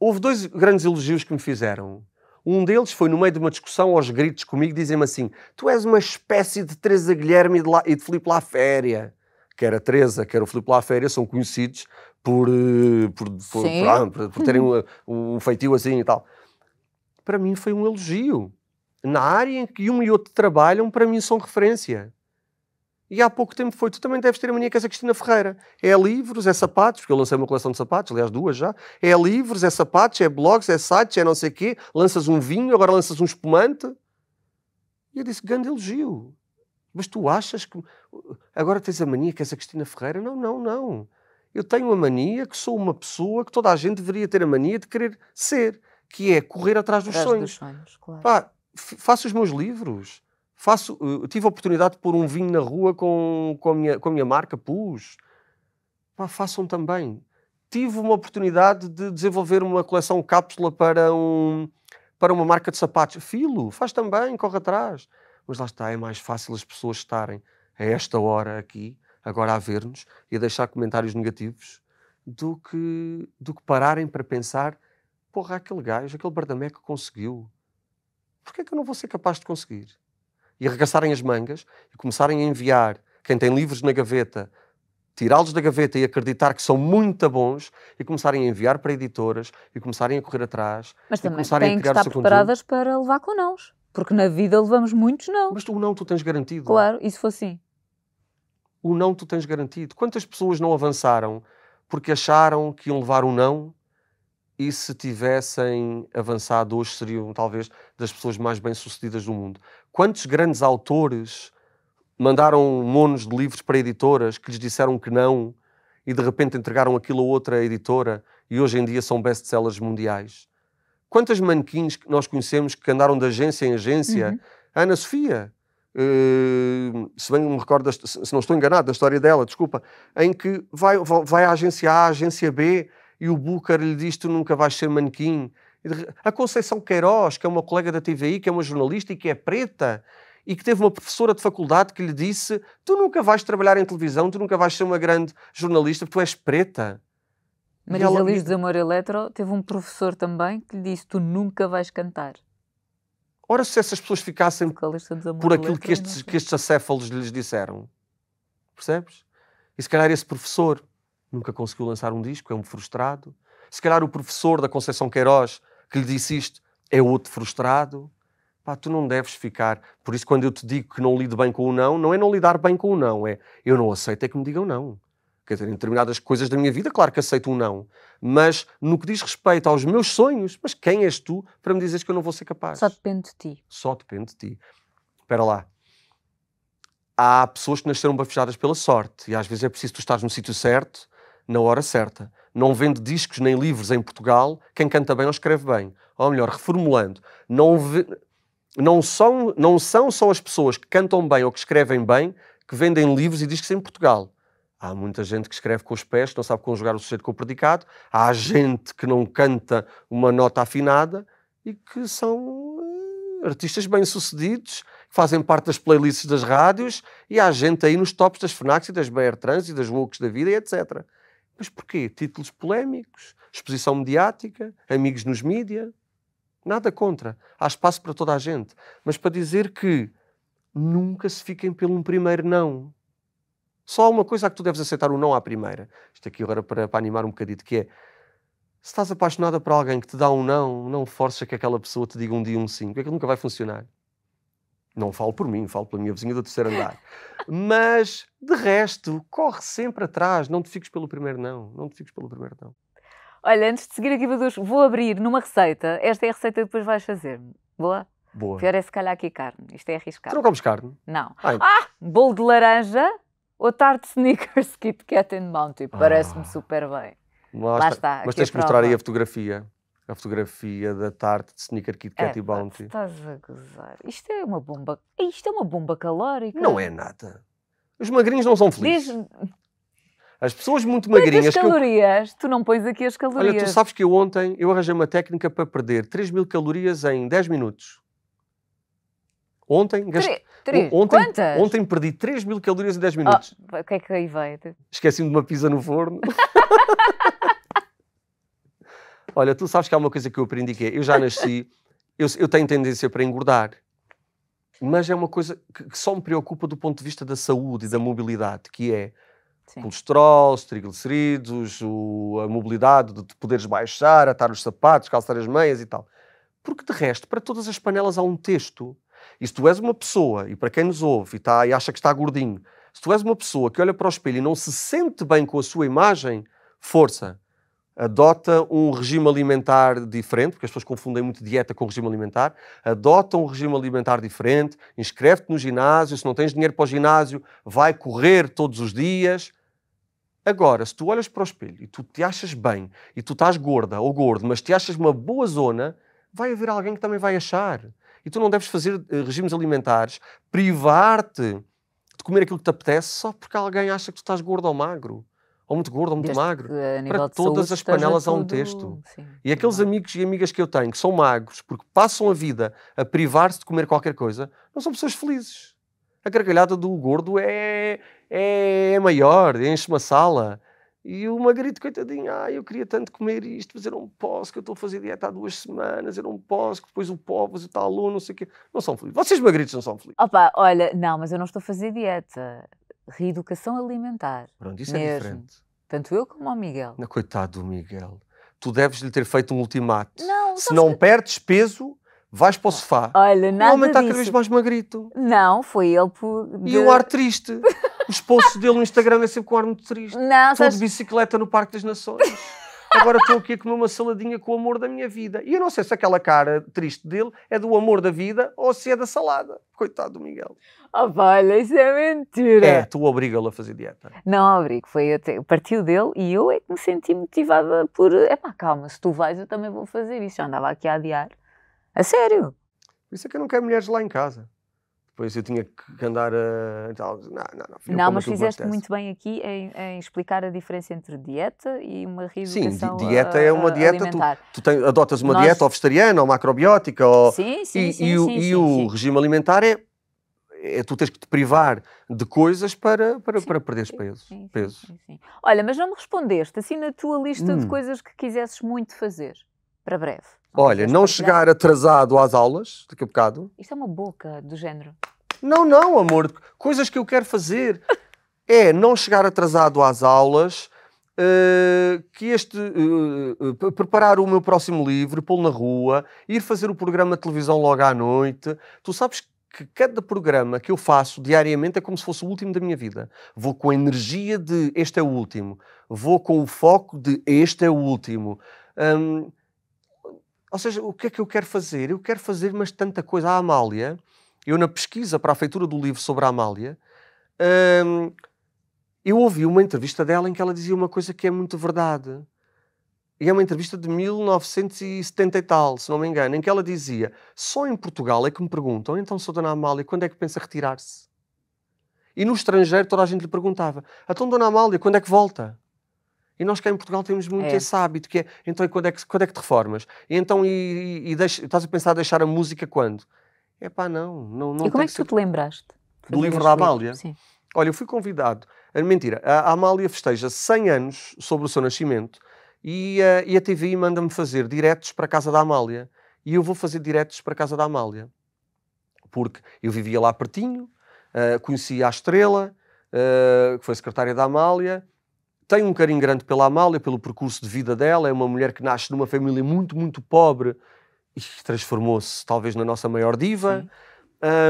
Houve dois grandes elogios que me fizeram. Um deles foi no meio de uma discussão aos gritos comigo, dizem-me assim: Tu és uma espécie de Teresa Guilherme e de, La... Filipe Laféria. Quer a Teresa, quer o Filipe Laféria são conhecidos por, eh, por, por, por, por, por terem um, [LAUGHS] um feitio assim e tal. Para mim foi um elogio. Na área em que um e outro trabalham, para mim são referência. E há pouco tempo foi, tu também deves ter a mania que a Cristina Ferreira. É livros, é sapatos, porque eu lancei uma coleção de sapatos, aliás duas já. É livros, é sapatos, é blogs, é sites, é não sei quê. Lanças um vinho, agora lanças um espumante. E eu disse, grande elogio. Mas tu achas que... Agora tens a mania que a Cristina Ferreira? Não, não, não. Eu tenho a mania que sou uma pessoa que toda a gente deveria ter a mania de querer ser, que é correr atrás dos atrás sonhos. Dos sonhos claro. Pá, faço os meus livros Faço, eh, tive a oportunidade de pôr um vinho na rua com, com, a, minha, com a minha marca, pus. Pá, façam também. Tive uma oportunidade de desenvolver uma coleção cápsula para, um, para uma marca de sapatos. Filo, faz também, corre atrás. Mas lá está, é mais fácil as pessoas estarem a esta hora aqui, agora a ver-nos e a deixar comentários negativos, do que, do que pararem para pensar: porra, aquele gajo, aquele Bardameco conseguiu. Porquê é que eu não vou ser capaz de conseguir? e arregaçarem as mangas e começarem a enviar quem tem livros na gaveta, tirá-los da gaveta e acreditar que são muito bons e começarem a enviar para editoras e começarem a correr atrás. Mas também têm que estar preparadas conjunto. para levar com nãos, porque na vida levamos muitos não. Mas o não tu tens garantido. Claro, isso foi assim. O não tu tens garantido. Quantas pessoas não avançaram porque acharam que iam levar o um não e se tivessem avançado hoje seriam talvez das pessoas mais bem-sucedidas do mundo. Quantos grandes autores mandaram monos de livros para editoras que lhes disseram que não e de repente entregaram aquilo a outra editora e hoje em dia são best-sellers mundiais? Quantas manequins que nós conhecemos que andaram de agência em agência? Uhum. Ana Sofia, Uh, se bem me recordo, se não estou enganado, da história dela, desculpa, em que vai, vai à agência A, à agência B e o Booker lhe diz: Tu nunca vais ser manequim. A Conceição Queiroz, que é uma colega da TVI, que é uma jornalista e que é preta, e que teve uma professora de faculdade que lhe disse: Tu nunca vais trabalhar em televisão, tu nunca vais ser uma grande jornalista, porque tu és preta. Maria ela... Luís de Amor Eletro teve um professor também que lhe disse: Tu nunca vais cantar. Ora, se essas pessoas ficassem por aquilo que estes, que estes acéfalos lhes disseram, percebes? E se calhar esse professor nunca conseguiu lançar um disco, é um frustrado. Se calhar o professor da Conceição Queiroz que lhe disse isto, é outro frustrado. Pá, tu não deves ficar. Por isso, quando eu te digo que não lido bem com o não, não é não lidar bem com o não, é eu não aceito é que me digam não. Quer dizer, em determinadas coisas da minha vida, claro que aceito um não. Mas no que diz respeito aos meus sonhos, mas quem és tu para me dizeres que eu não vou ser capaz? Só depende de ti. Só depende de ti. Espera lá. Há pessoas que nasceram bafejadas pela sorte e às vezes é preciso tu estares no sítio certo, na hora certa não vende discos nem livros em Portugal, quem canta bem ou escreve bem. Ou melhor, reformulando, não, ve... não, são, não são só as pessoas que cantam bem ou que escrevem bem que vendem livros e discos em Portugal. Há muita gente que escreve com os pés, não sabe conjugar o sujeito com o predicado. Há gente que não canta uma nota afinada e que são eh, artistas bem-sucedidos, que fazem parte das playlists das rádios e há gente aí nos tops das FNACs e das BR Trans e das Wokes da vida e etc. Mas porquê? Títulos polémicos, exposição mediática, amigos nos mídia. Nada contra. Há espaço para toda a gente. Mas para dizer que nunca se fiquem pelo um primeiro não. Só há uma coisa que tu deves aceitar o não à primeira. Isto aqui agora para, para animar um bocadito, que é se estás apaixonada por alguém que te dá um não, não forças que aquela pessoa te diga um dia um sim. Porque é que nunca vai funcionar? Não falo por mim, falo pela minha vizinha do terceiro andar. Mas, de resto, corre sempre atrás. Não te fiques pelo primeiro não. Não te fiques pelo primeiro não. Olha, antes de seguir aqui, Baducho, vou abrir numa receita. Esta é a receita que depois vais fazer. Boa? Boa. Pior é se calhar aqui carne. Isto é arriscado. Tu não comes carne? Não. Ai. Ah, ah! Bolo de laranja ou tarte sneakers Kit Kat and Mountain. Ah. Parece-me ah. super bem. Lá, Lá está. Mas tens que mostrar aí a fotografia a fotografia da Tarte de Sneaker Kit Kat é, e Bounty. Estás a gozar. Isto é uma bomba. Isto é uma bomba calórica. Não é nada. Os magrinhos não são felizes. Diz... As pessoas muito magrinhas. Mas as calorias, eu... tu não pões aqui as calorias. Olha, tu sabes que eu ontem eu arranjei uma técnica para perder 3 mil calorias em 10 minutos. Ontem gastei. Ontem, Quantas? ontem perdi 3 mil calorias em 10 minutos. Oh, o oh, que é que aí vai? Esqueci-me de uma pizza no forno. [LAUGHS] Olha, tu sabes que há uma coisa que eu aprendi que é, eu já nasci, eu, eu tenho tendência para engordar, mas é uma coisa que, que, só me preocupa do ponto de vista da saúde e da mobilidade, que é Sim. colesterol, triglicerídeos, o, a mobilidade de poderes baixar, atar os sapatos, calçar as meias e tal. Porque de resto, para todas as panelas há um texto. E se tu és uma pessoa, e para quem nos ouve e, tá, e acha que está gordinho, se tu és uma pessoa que olha para o espelho e não se sente bem com a sua imagem, força adota um regime alimentar diferente, porque as pessoas confundem muito dieta com regime alimentar, adota um regime alimentar diferente, inscreve-te no ginásio, se não tens dinheiro para o ginásio, vai correr todos os dias. Agora, se tu olhas para o espelho e tu te achas bem, e tu estás gorda ou gordo, mas te achas uma boa zona, vai haver alguém que também vai achar. E tu não deves fazer eh, regimes alimentares, privar-te de comer aquilo que te apetece só porque alguém acha que tu estás gordo ou magro ou muito gordo, ou muito magro. Eh, Para todas saúde, as panelas há um texto. Sim, e aqueles claro. amigos e amigas que eu tenho que são magros porque passam a vida a privar-se de comer qualquer coisa, não são pessoas felizes. A gargalhada do gordo é, é, é maior, enche uma sala. E o magrito, coitadinho, ah, eu queria tanto comer isto, mas eu não posso, que eu estou a fazer dieta há duas semanas, eu não posso, que depois o povo, o tal aluno, não sei o quê. Não são felizes. Vocês, magritos não são felizes. Opa, olha, não, mas eu não estou a fazer dieta reeducação alimentar. Pronto, isso é mesmo. é diferente. Tanto eu como o Miguel. Não, coitado do Miguel. Tu deves-lhe ter feito um ultimato. Não, Se não que... perdes peso, vais para o sofá. Olha, nada O homem está cada vez mais magrito. Não, foi ele por... E o ar triste. [LAUGHS] Os posts dele no Instagram é sempre com um ar muito triste. Não, Todo sabes... de bicicleta no Parque das Nações. [LAUGHS] agora estou aqui a comer uma saladinha com o amor da minha vida. E eu não sei se aquela cara triste dele é do amor da vida ou se é da salada. Coitado do Miguel. Oh, olha, isso é mentira. É, tu obriga-lo a fazer dieta. Não, obrigo, foi eu partiu dele e eu é que me senti motivada por, é pá, calma, se tu vais eu também vou fazer isso. Já andava aqui a adiar. A sério. Por isso é que eu não quero mulheres lá em casa depois eu tinha que andar a. Tal. Então, não, não, não. não mas fizeste muito bem aqui em, em, explicar a diferença entre dieta e uma reeducação Sim, dieta a, é eh, uma dieta. Alimentar. Tu, tu tem, adotas uma Nós... dieta ou vegetariana ou macrobiótica ou. Sim, sim, e, sim, e, sim, o, sim, regime alimentar é, é. Tu tens que te privar de coisas para, para, para perderes peso pesos. Olha, mas não me respondeste assim na tua lista hum. de coisas que quisesses muito fazer, para breve. Olha, não chegar atrasado às aulas, daqui a bocado. Isso é uma boca do género. Não, não, amor. Coisas que eu quero fazer. [LAUGHS] É não chegar atrasado às aulas, uh, que este. Uh, uh, preparar o meu próximo livro, pô-lo na rua, ir fazer o programa de televisão logo à noite. Tu sabes que cada programa que eu faço diariamente é como se fosse o último da minha vida. Vou com a energia de este é o último, vou com o foco de este é o último. Hum, ou seja, o que é que eu quero fazer? Eu quero fazer mas tanta coisa. A Amália, eu na pesquisa para a feitura do livro sobre a Amália, hum, eu ouvi uma entrevista dela em que ela dizia uma coisa que é muito verdade. E é uma entrevista de 1970 e tal, se não me engano, em que ela dizia: Só em Portugal é que me perguntam, então, sou Dona Amália, quando é que pensa retirar-se? E no estrangeiro toda a gente lhe perguntava: Então, Dona Amália, quando é que volta? E nós cá em Portugal temos muito é. esse hábito, que é, então e quando é que, quando é que te reformas? E então, e, e estás a pensar a deixar a música quando? É pá, não, não, não E como é que, que tu te lembraste? Do livro da Amália? Sim. Olha, eu fui convidado, mentira, a Amália festeja 100 anos sobre o seu nascimento e a, e a TV manda-me fazer diretos para a casa da Amália. E eu vou fazer diretos para a casa da Amália. Porque eu vivia lá pertinho, uh, conhecia a Estrela, uh, que foi secretária da Amália, tem um carinho grande pela Amália, pelo percurso de vida dela. É uma mulher que nasce numa família muito, muito pobre e transformou-se talvez na nossa maior diva.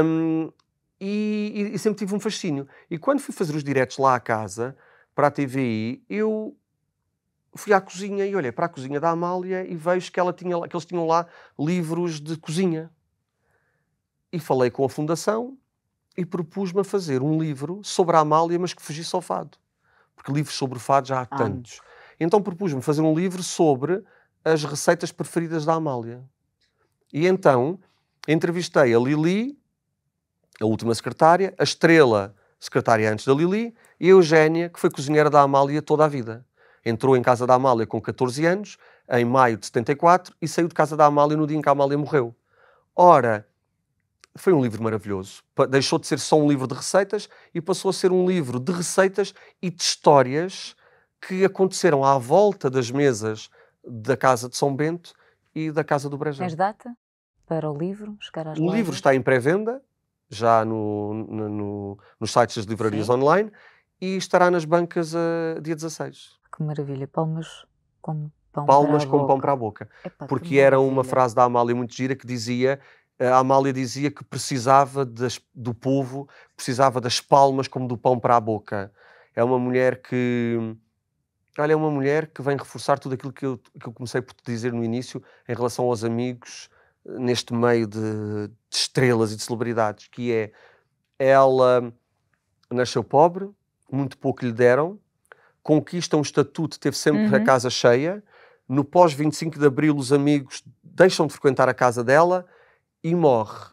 Um, e, e, sempre tive um fascínio. E quando fui fazer os diretos lá à casa, para a TVI, eu fui à cozinha e olhei para a cozinha da Amália e vejo que, ela tinha, que eles tinham lá livros de cozinha. E falei com a fundação e propus-me a fazer um livro sobre a Amália, mas que fugisse ao fado porque livros sobre fado já há ah. tantos. Então propus-me fazer um livro sobre as receitas preferidas da Amália. E então entrevistei a Lili, a última secretária, a Estrela, secretária antes da Lili, e a Eugénia, que foi cozinheira da Amália toda a vida. Entrou em casa da Amália com 14 anos, em maio de 74, e saiu de casa da Amália no dia em que a Amália morreu. Ora, foi um livro maravilhoso. Deixou de ser só um livro de receitas e passou a ser um livro de receitas e de histórias que aconteceram à volta das mesas da Casa de São Bento e da Casa do Brejão. Tens data para o livro chegar às O lojas? livro está em pré-venda, já no, no, no, nos sites das livrarias Sim. online, e estará nas bancas a, dia 16. Que maravilha. Palmas como pão Palmas para a como pão para a boca. Porque era maravilha. uma frase da Amália muito gira que dizia eh, a Amália dizia que precisava das, do povo, precisava das palmas como do pão para a boca. É uma mulher que. Olha, é uma mulher que vem reforçar tudo aquilo que eu, que eu comecei por te dizer no início em relação aos amigos eh, neste meio de, de estrelas e de celebridades, que é ela nasceu pobre, muito pouco lhe deram, conquista um estatuto, teve sempre uhum. a casa cheia, no pós-25 de Abril os amigos deixam de frequentar a casa dela, e morre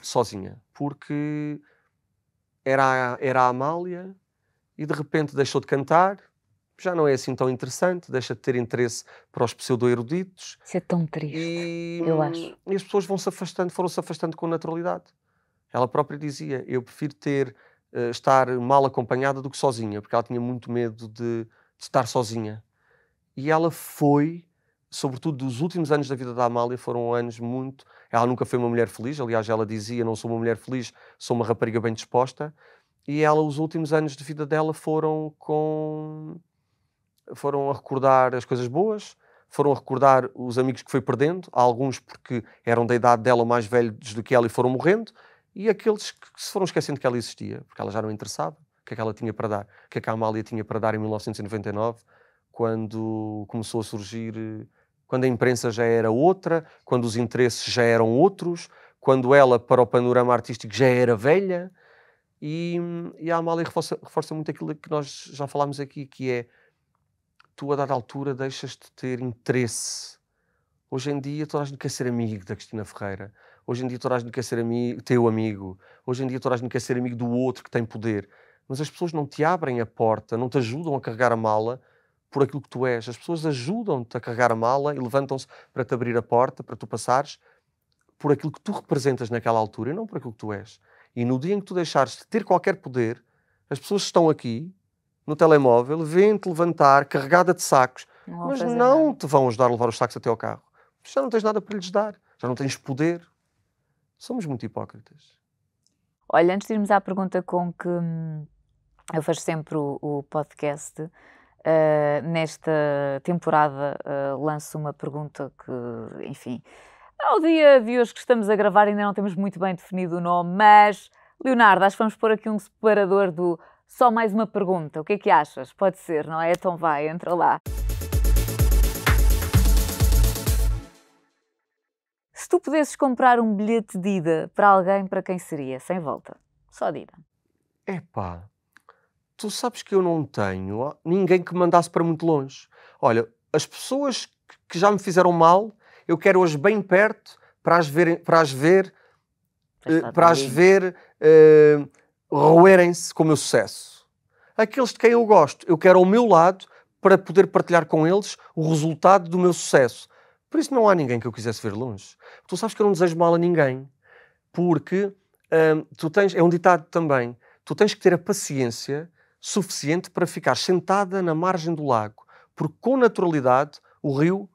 sozinha, porque era, a, era a Amália e de repente deixou de cantar, já não é assim tão interessante, deixa de ter interesse para os pseudo-eruditos. Isso é tão triste, e, eu acho. E as pessoas vão-se afastando, foram-se afastando com naturalidade. Ela própria dizia: Eu prefiro ter, eh, estar mal acompanhada do que sozinha, porque ela tinha muito medo de, de estar sozinha. E ela foi sobretudo dos últimos anos da vida da Amália, foram anos muito. Ela nunca foi uma mulher feliz, aliás, ela dizia: Não sou uma mulher feliz, sou uma rapariga bem disposta. E ela, os últimos anos de vida dela foram com. foram a recordar as coisas boas, foram a recordar os amigos que foi perdendo, alguns porque eram da idade dela mais velhos do que ela e foram morrendo, e aqueles que se foram esquecendo que ela existia, porque ela já não interessava o que é que ela tinha para dar, o que é que a Amália tinha para dar em 1999, quando começou a surgir quando a imprensa já era outra, quando os interesses já eram outros, quando ela, para o panorama artístico, já era velha. E, e a Amália reforça, reforça muito aquilo que nós já falámos aqui, que é tu, a dada altura, deixas de ter interesse. Hoje em dia, toda a gente quer ser amigo da Cristina Ferreira. Hoje em dia, toda a gente quer ser ami teu amigo. Hoje em dia, toda a gente quer ser amigo do outro que tem poder. Mas as pessoas não te abrem a porta, não te ajudam a carregar a mala por aquilo que tu és. As pessoas ajudam-te a carregar a mala e levantam-se para te abrir a porta, para tu passares, por aquilo que tu representas naquela altura e não por aquilo que tu és. E no dia em que tu deixares de ter qualquer poder, as pessoas estão aqui, no telemóvel, vêm-te levantar, carregada de sacos, não mas não nada. te vão ajudar a levar os sacos até ao carro. Já não tens nada para lhes dar, já não tens poder. Somos muito hipócritas. Olha, antes de irmos à pergunta com que hum, eu faço sempre o, o podcast, Uh, nesta temporada uh, lanço uma pergunta que, enfim, ao dia de hoje que estamos a gravar ainda não temos muito bem definido o nome, mas Leonardo, acho que vamos pôr aqui um separador do só mais uma pergunta. O que é que achas? Pode ser, não é? Então vai, entra lá. Se tu pudesses comprar um bilhete de ida para alguém, para quem seria? Sem volta. Só de ida. Epá, tu sabes que eu não tenho ninguém que me mandasse para muito longe. Olha, as pessoas que já me fizeram mal, eu quero hoje bem perto para as ver, para as ver, eh, para as ver uh, roerem-se com o meu sucesso. Aqueles de quem eu gosto, eu quero ao meu lado para poder partilhar com eles o resultado do meu sucesso. Por isso não há ninguém que eu quisesse ver longe. Tu sabes que eu não desejo mal a ninguém, porque hum, tu tens, é um ditado também, tu tens que ter a paciência suficiente para ficar sentada na margem do lago, porque com naturalidade o rio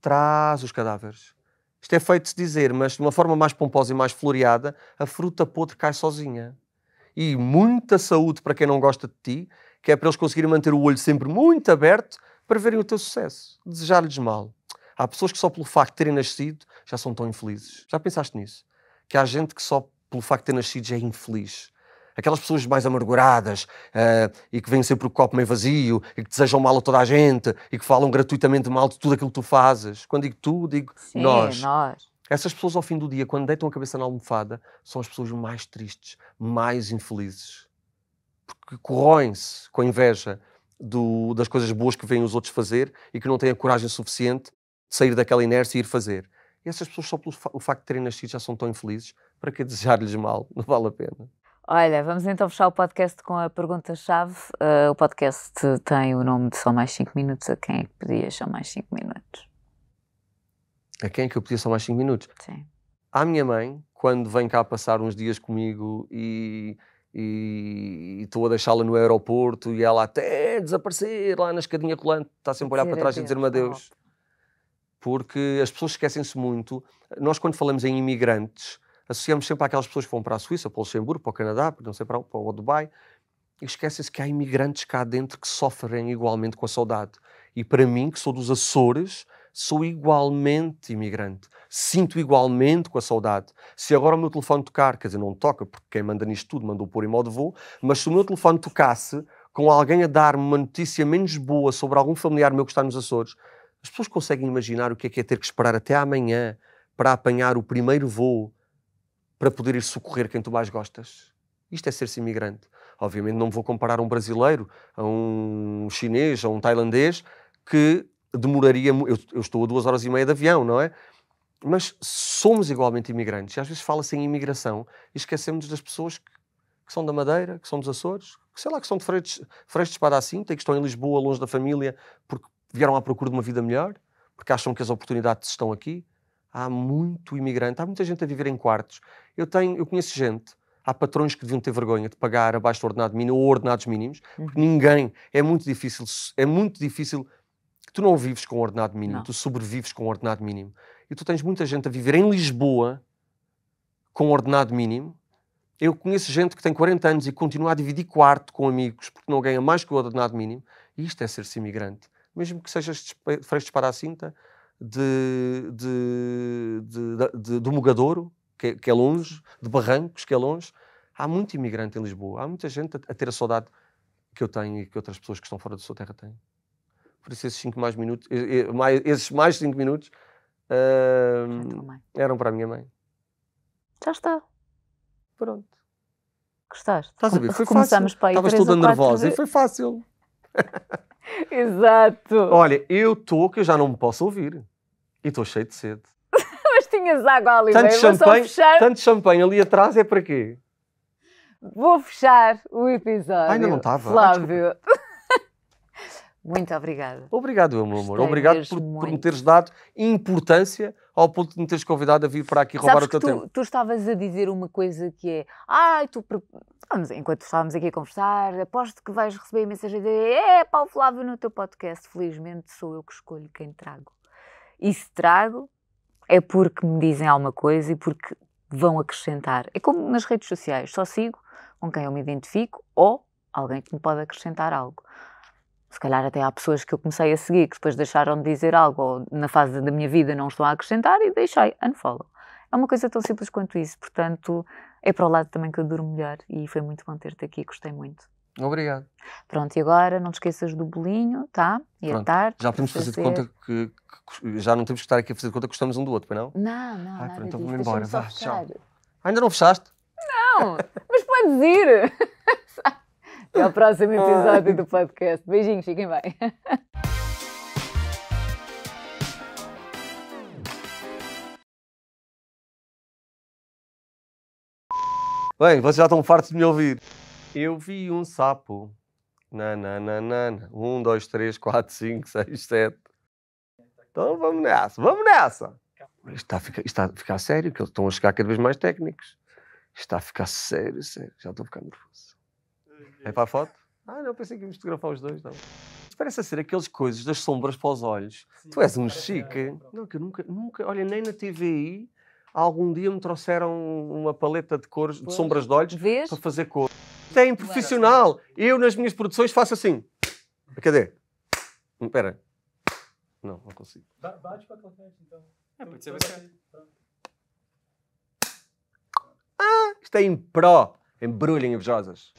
traz os cadáveres. Isto é feito de dizer, mas de uma forma mais pomposa e mais floreada, a fruta podre cai sozinha. E muita saúde para quem não gosta de ti, que é para eles conseguirem manter o olho sempre muito aberto para verem o teu sucesso, desejar-lhes mal. Há pessoas que só pelo facto de terem nascido já são tão infelizes. Já pensaste nisso? Que há gente que só pelo facto de ter nascido já é infeliz aquelas pessoas mais amarguradas uh, e que vêm sempre o copo meio vazio e que desejam mal a toda a gente e que falam gratuitamente mal de tudo aquilo que tu fazes. Quando digo tu, digo Sim, nós. nós. Essas pessoas, ao fim do dia, quando deitam a cabeça na almofada, são as pessoas mais tristes, mais infelizes. Porque corroem-se com a inveja do, das coisas boas que veem os outros fazer e que não têm a coragem suficiente de sair daquela inércia e ir fazer. E essas pessoas, só pelo fa facto de terem nascido, já são tão infelizes, para que desejar-lhes mal? Não vale a pena. Olha, vamos então fechar o podcast com a pergunta-chave. Uh, o podcast tem o nome de Só Mais 5 Minutos. A quem é que podia Só Mais 5 Minutos? A quem é que eu pedia Só Mais 5 Minutos? Sim. À minha mãe, quando vem cá passar uns dias comigo e e estou a deixá-la no aeroporto e ela até desaparecer lá na escadinha colante, está sempre a olhar para trás e dizer-me adeus. Porque as pessoas esquecem-se muito. Nós, quando falamos em imigrantes, associamos sempre àquelas pessoas que vão para a Suíça, para o Luxemburgo, para o Canadá, para, não sei, para, para o Dubai, e esquecem-se que há imigrantes cá dentro que sofrem igualmente com a saudade. E para mim, que sou dos Açores, sou igualmente imigrante. Sinto igualmente com a saudade. Se agora o meu telefone tocar, quer dizer, não toca, porque quem manda nisto tudo mandou pôr em modo voo, mas se o meu telefone tocasse com alguém a dar-me uma notícia menos boa sobre algum familiar meu que está nos Açores, as pessoas conseguem imaginar o que é, que é ter que esperar até amanhã para apanhar o primeiro voo para poder ir socorrer quem tu mais gostas. Isto é ser-se imigrante. Obviamente não vou comparar um brasileiro a um chinês, a um tailandês, que demoraria... Eu, eu estou a duas horas e meia de avião, não é? Mas somos igualmente imigrantes. E às vezes fala-se em imigração e esquecemos das pessoas que, que, são da Madeira, que são dos Açores, que sei lá, que são de Freixo de Espada à Cinta e que estão em Lisboa, longe da família, porque vieram à procura de uma vida melhor, porque acham que as oportunidades estão aqui há muito imigrante, há muita gente a viver em quartos. Eu tenho, eu conheço gente, há patrões que deviam ter vergonha de pagar abaixo do ordenado mínimo ou ordenados mínimos, porque uhum. ninguém, é muito difícil, é muito difícil, tu não vives com ordenado mínimo, não. tu sobrevives com ordenado mínimo. E tu tens muita gente a viver em Lisboa com ordenado mínimo. Eu conheço gente que tem 40 anos e continua a dividir quarto com amigos porque não ganha mais que o ordenado mínimo. E isto é ser-se imigrante. Mesmo que sejas fresco para a cinta, de, de, de, de, do Mogadouro, que, é, que, é longe, de Barrancos, que é longe. Há muito imigrante em Lisboa, há muita gente a, a, ter a saudade que eu tenho e que outras pessoas que estão fora da sua terra têm. Por isso, esses cinco mais minutos, esses mais cinco minutos uh, eram para a minha mãe. Já está. Pronto. Gostaste? Estás a ver? Foi Começamos fácil. Estavas toda nervosa e foi fácil. [LAUGHS] Exato. Olha, eu estou que eu já não me posso ouvir. E estou cheio de sede. [LAUGHS] Mas tinhas água ali, tanto bem, champanhe, fechar... Tanto champanhe ali atrás é para quê? Vou fechar o episódio. ainda não estava. Flávio. Ah, muito obrigada. Obrigado, meu amor. Obrigado por, por, me teres dado importância ao ponto de me teres convidado a vir para aqui Sabes roubar o teu tu, tempo. Tu estavas a dizer uma coisa que é. Ai, ah, tu. Vamos, enquanto estávamos aqui a conversar, aposto que vais receber a mensagem de. É, Paulo Flávio, no teu podcast. Felizmente sou eu que escolho quem trago. E se trago, é porque me dizem alguma coisa e porque vão acrescentar. É como nas redes sociais, só sigo com quem eu me identifico ou alguém que me pode acrescentar algo se calhar até há pessoas que eu comecei a seguir que depois deixaram de dizer algo ou na fase da minha vida não estão a acrescentar e deixei, unfollow. É uma coisa tão simples quanto isso, portanto, é para o lado também que eu durmo melhor e foi muito bom ter-te aqui, gostei muito. Obrigado. Pronto, e agora não te esqueças do bolinho, tá? E Pronto. tarde. Já podemos fazer, fazer de conta que, que, Já não temos que estar aqui a fazer de conta que gostamos um do outro, não? Não, não. Ai, ah, pronto, então vamos embora. Vá, tchau. Ainda não fechaste? Não, mas podes ir. [LAUGHS] Até ao próximo ah. episódio do podcast. Beijinhos, fiquem bem. Bem, vocês já estão fartos de me ouvir. Eu vi um sapo. Na, na, na, na. Um, dois, três, quatro, cinco, seis, sete. Então vamos nessa, vamos nessa. Isto está a ficar, está a ficar sério, que eles estão a chegar cada vez mais técnicos. Isto está a ficar sério, sério. Já estou a ficar nervoso. É, é para a foto? Ah, não, pensei que íamos fotografar os dois, não. Parece ser aqueles coisas das sombras para os olhos. Sim, tu és um chique. Não, que eu nunca, nunca, olha, nem na TVI algum dia me trouxeram uma paleta de cores, pois. de sombras de olhos Vês? para fazer cor. Tem é profissional. Eu nas minhas produções faço assim. Cadê? Espera. Hum, não, não consigo. Bate para a então. É, pode ser você. Então, ah, isto é em pró. Embrulhem invejosas.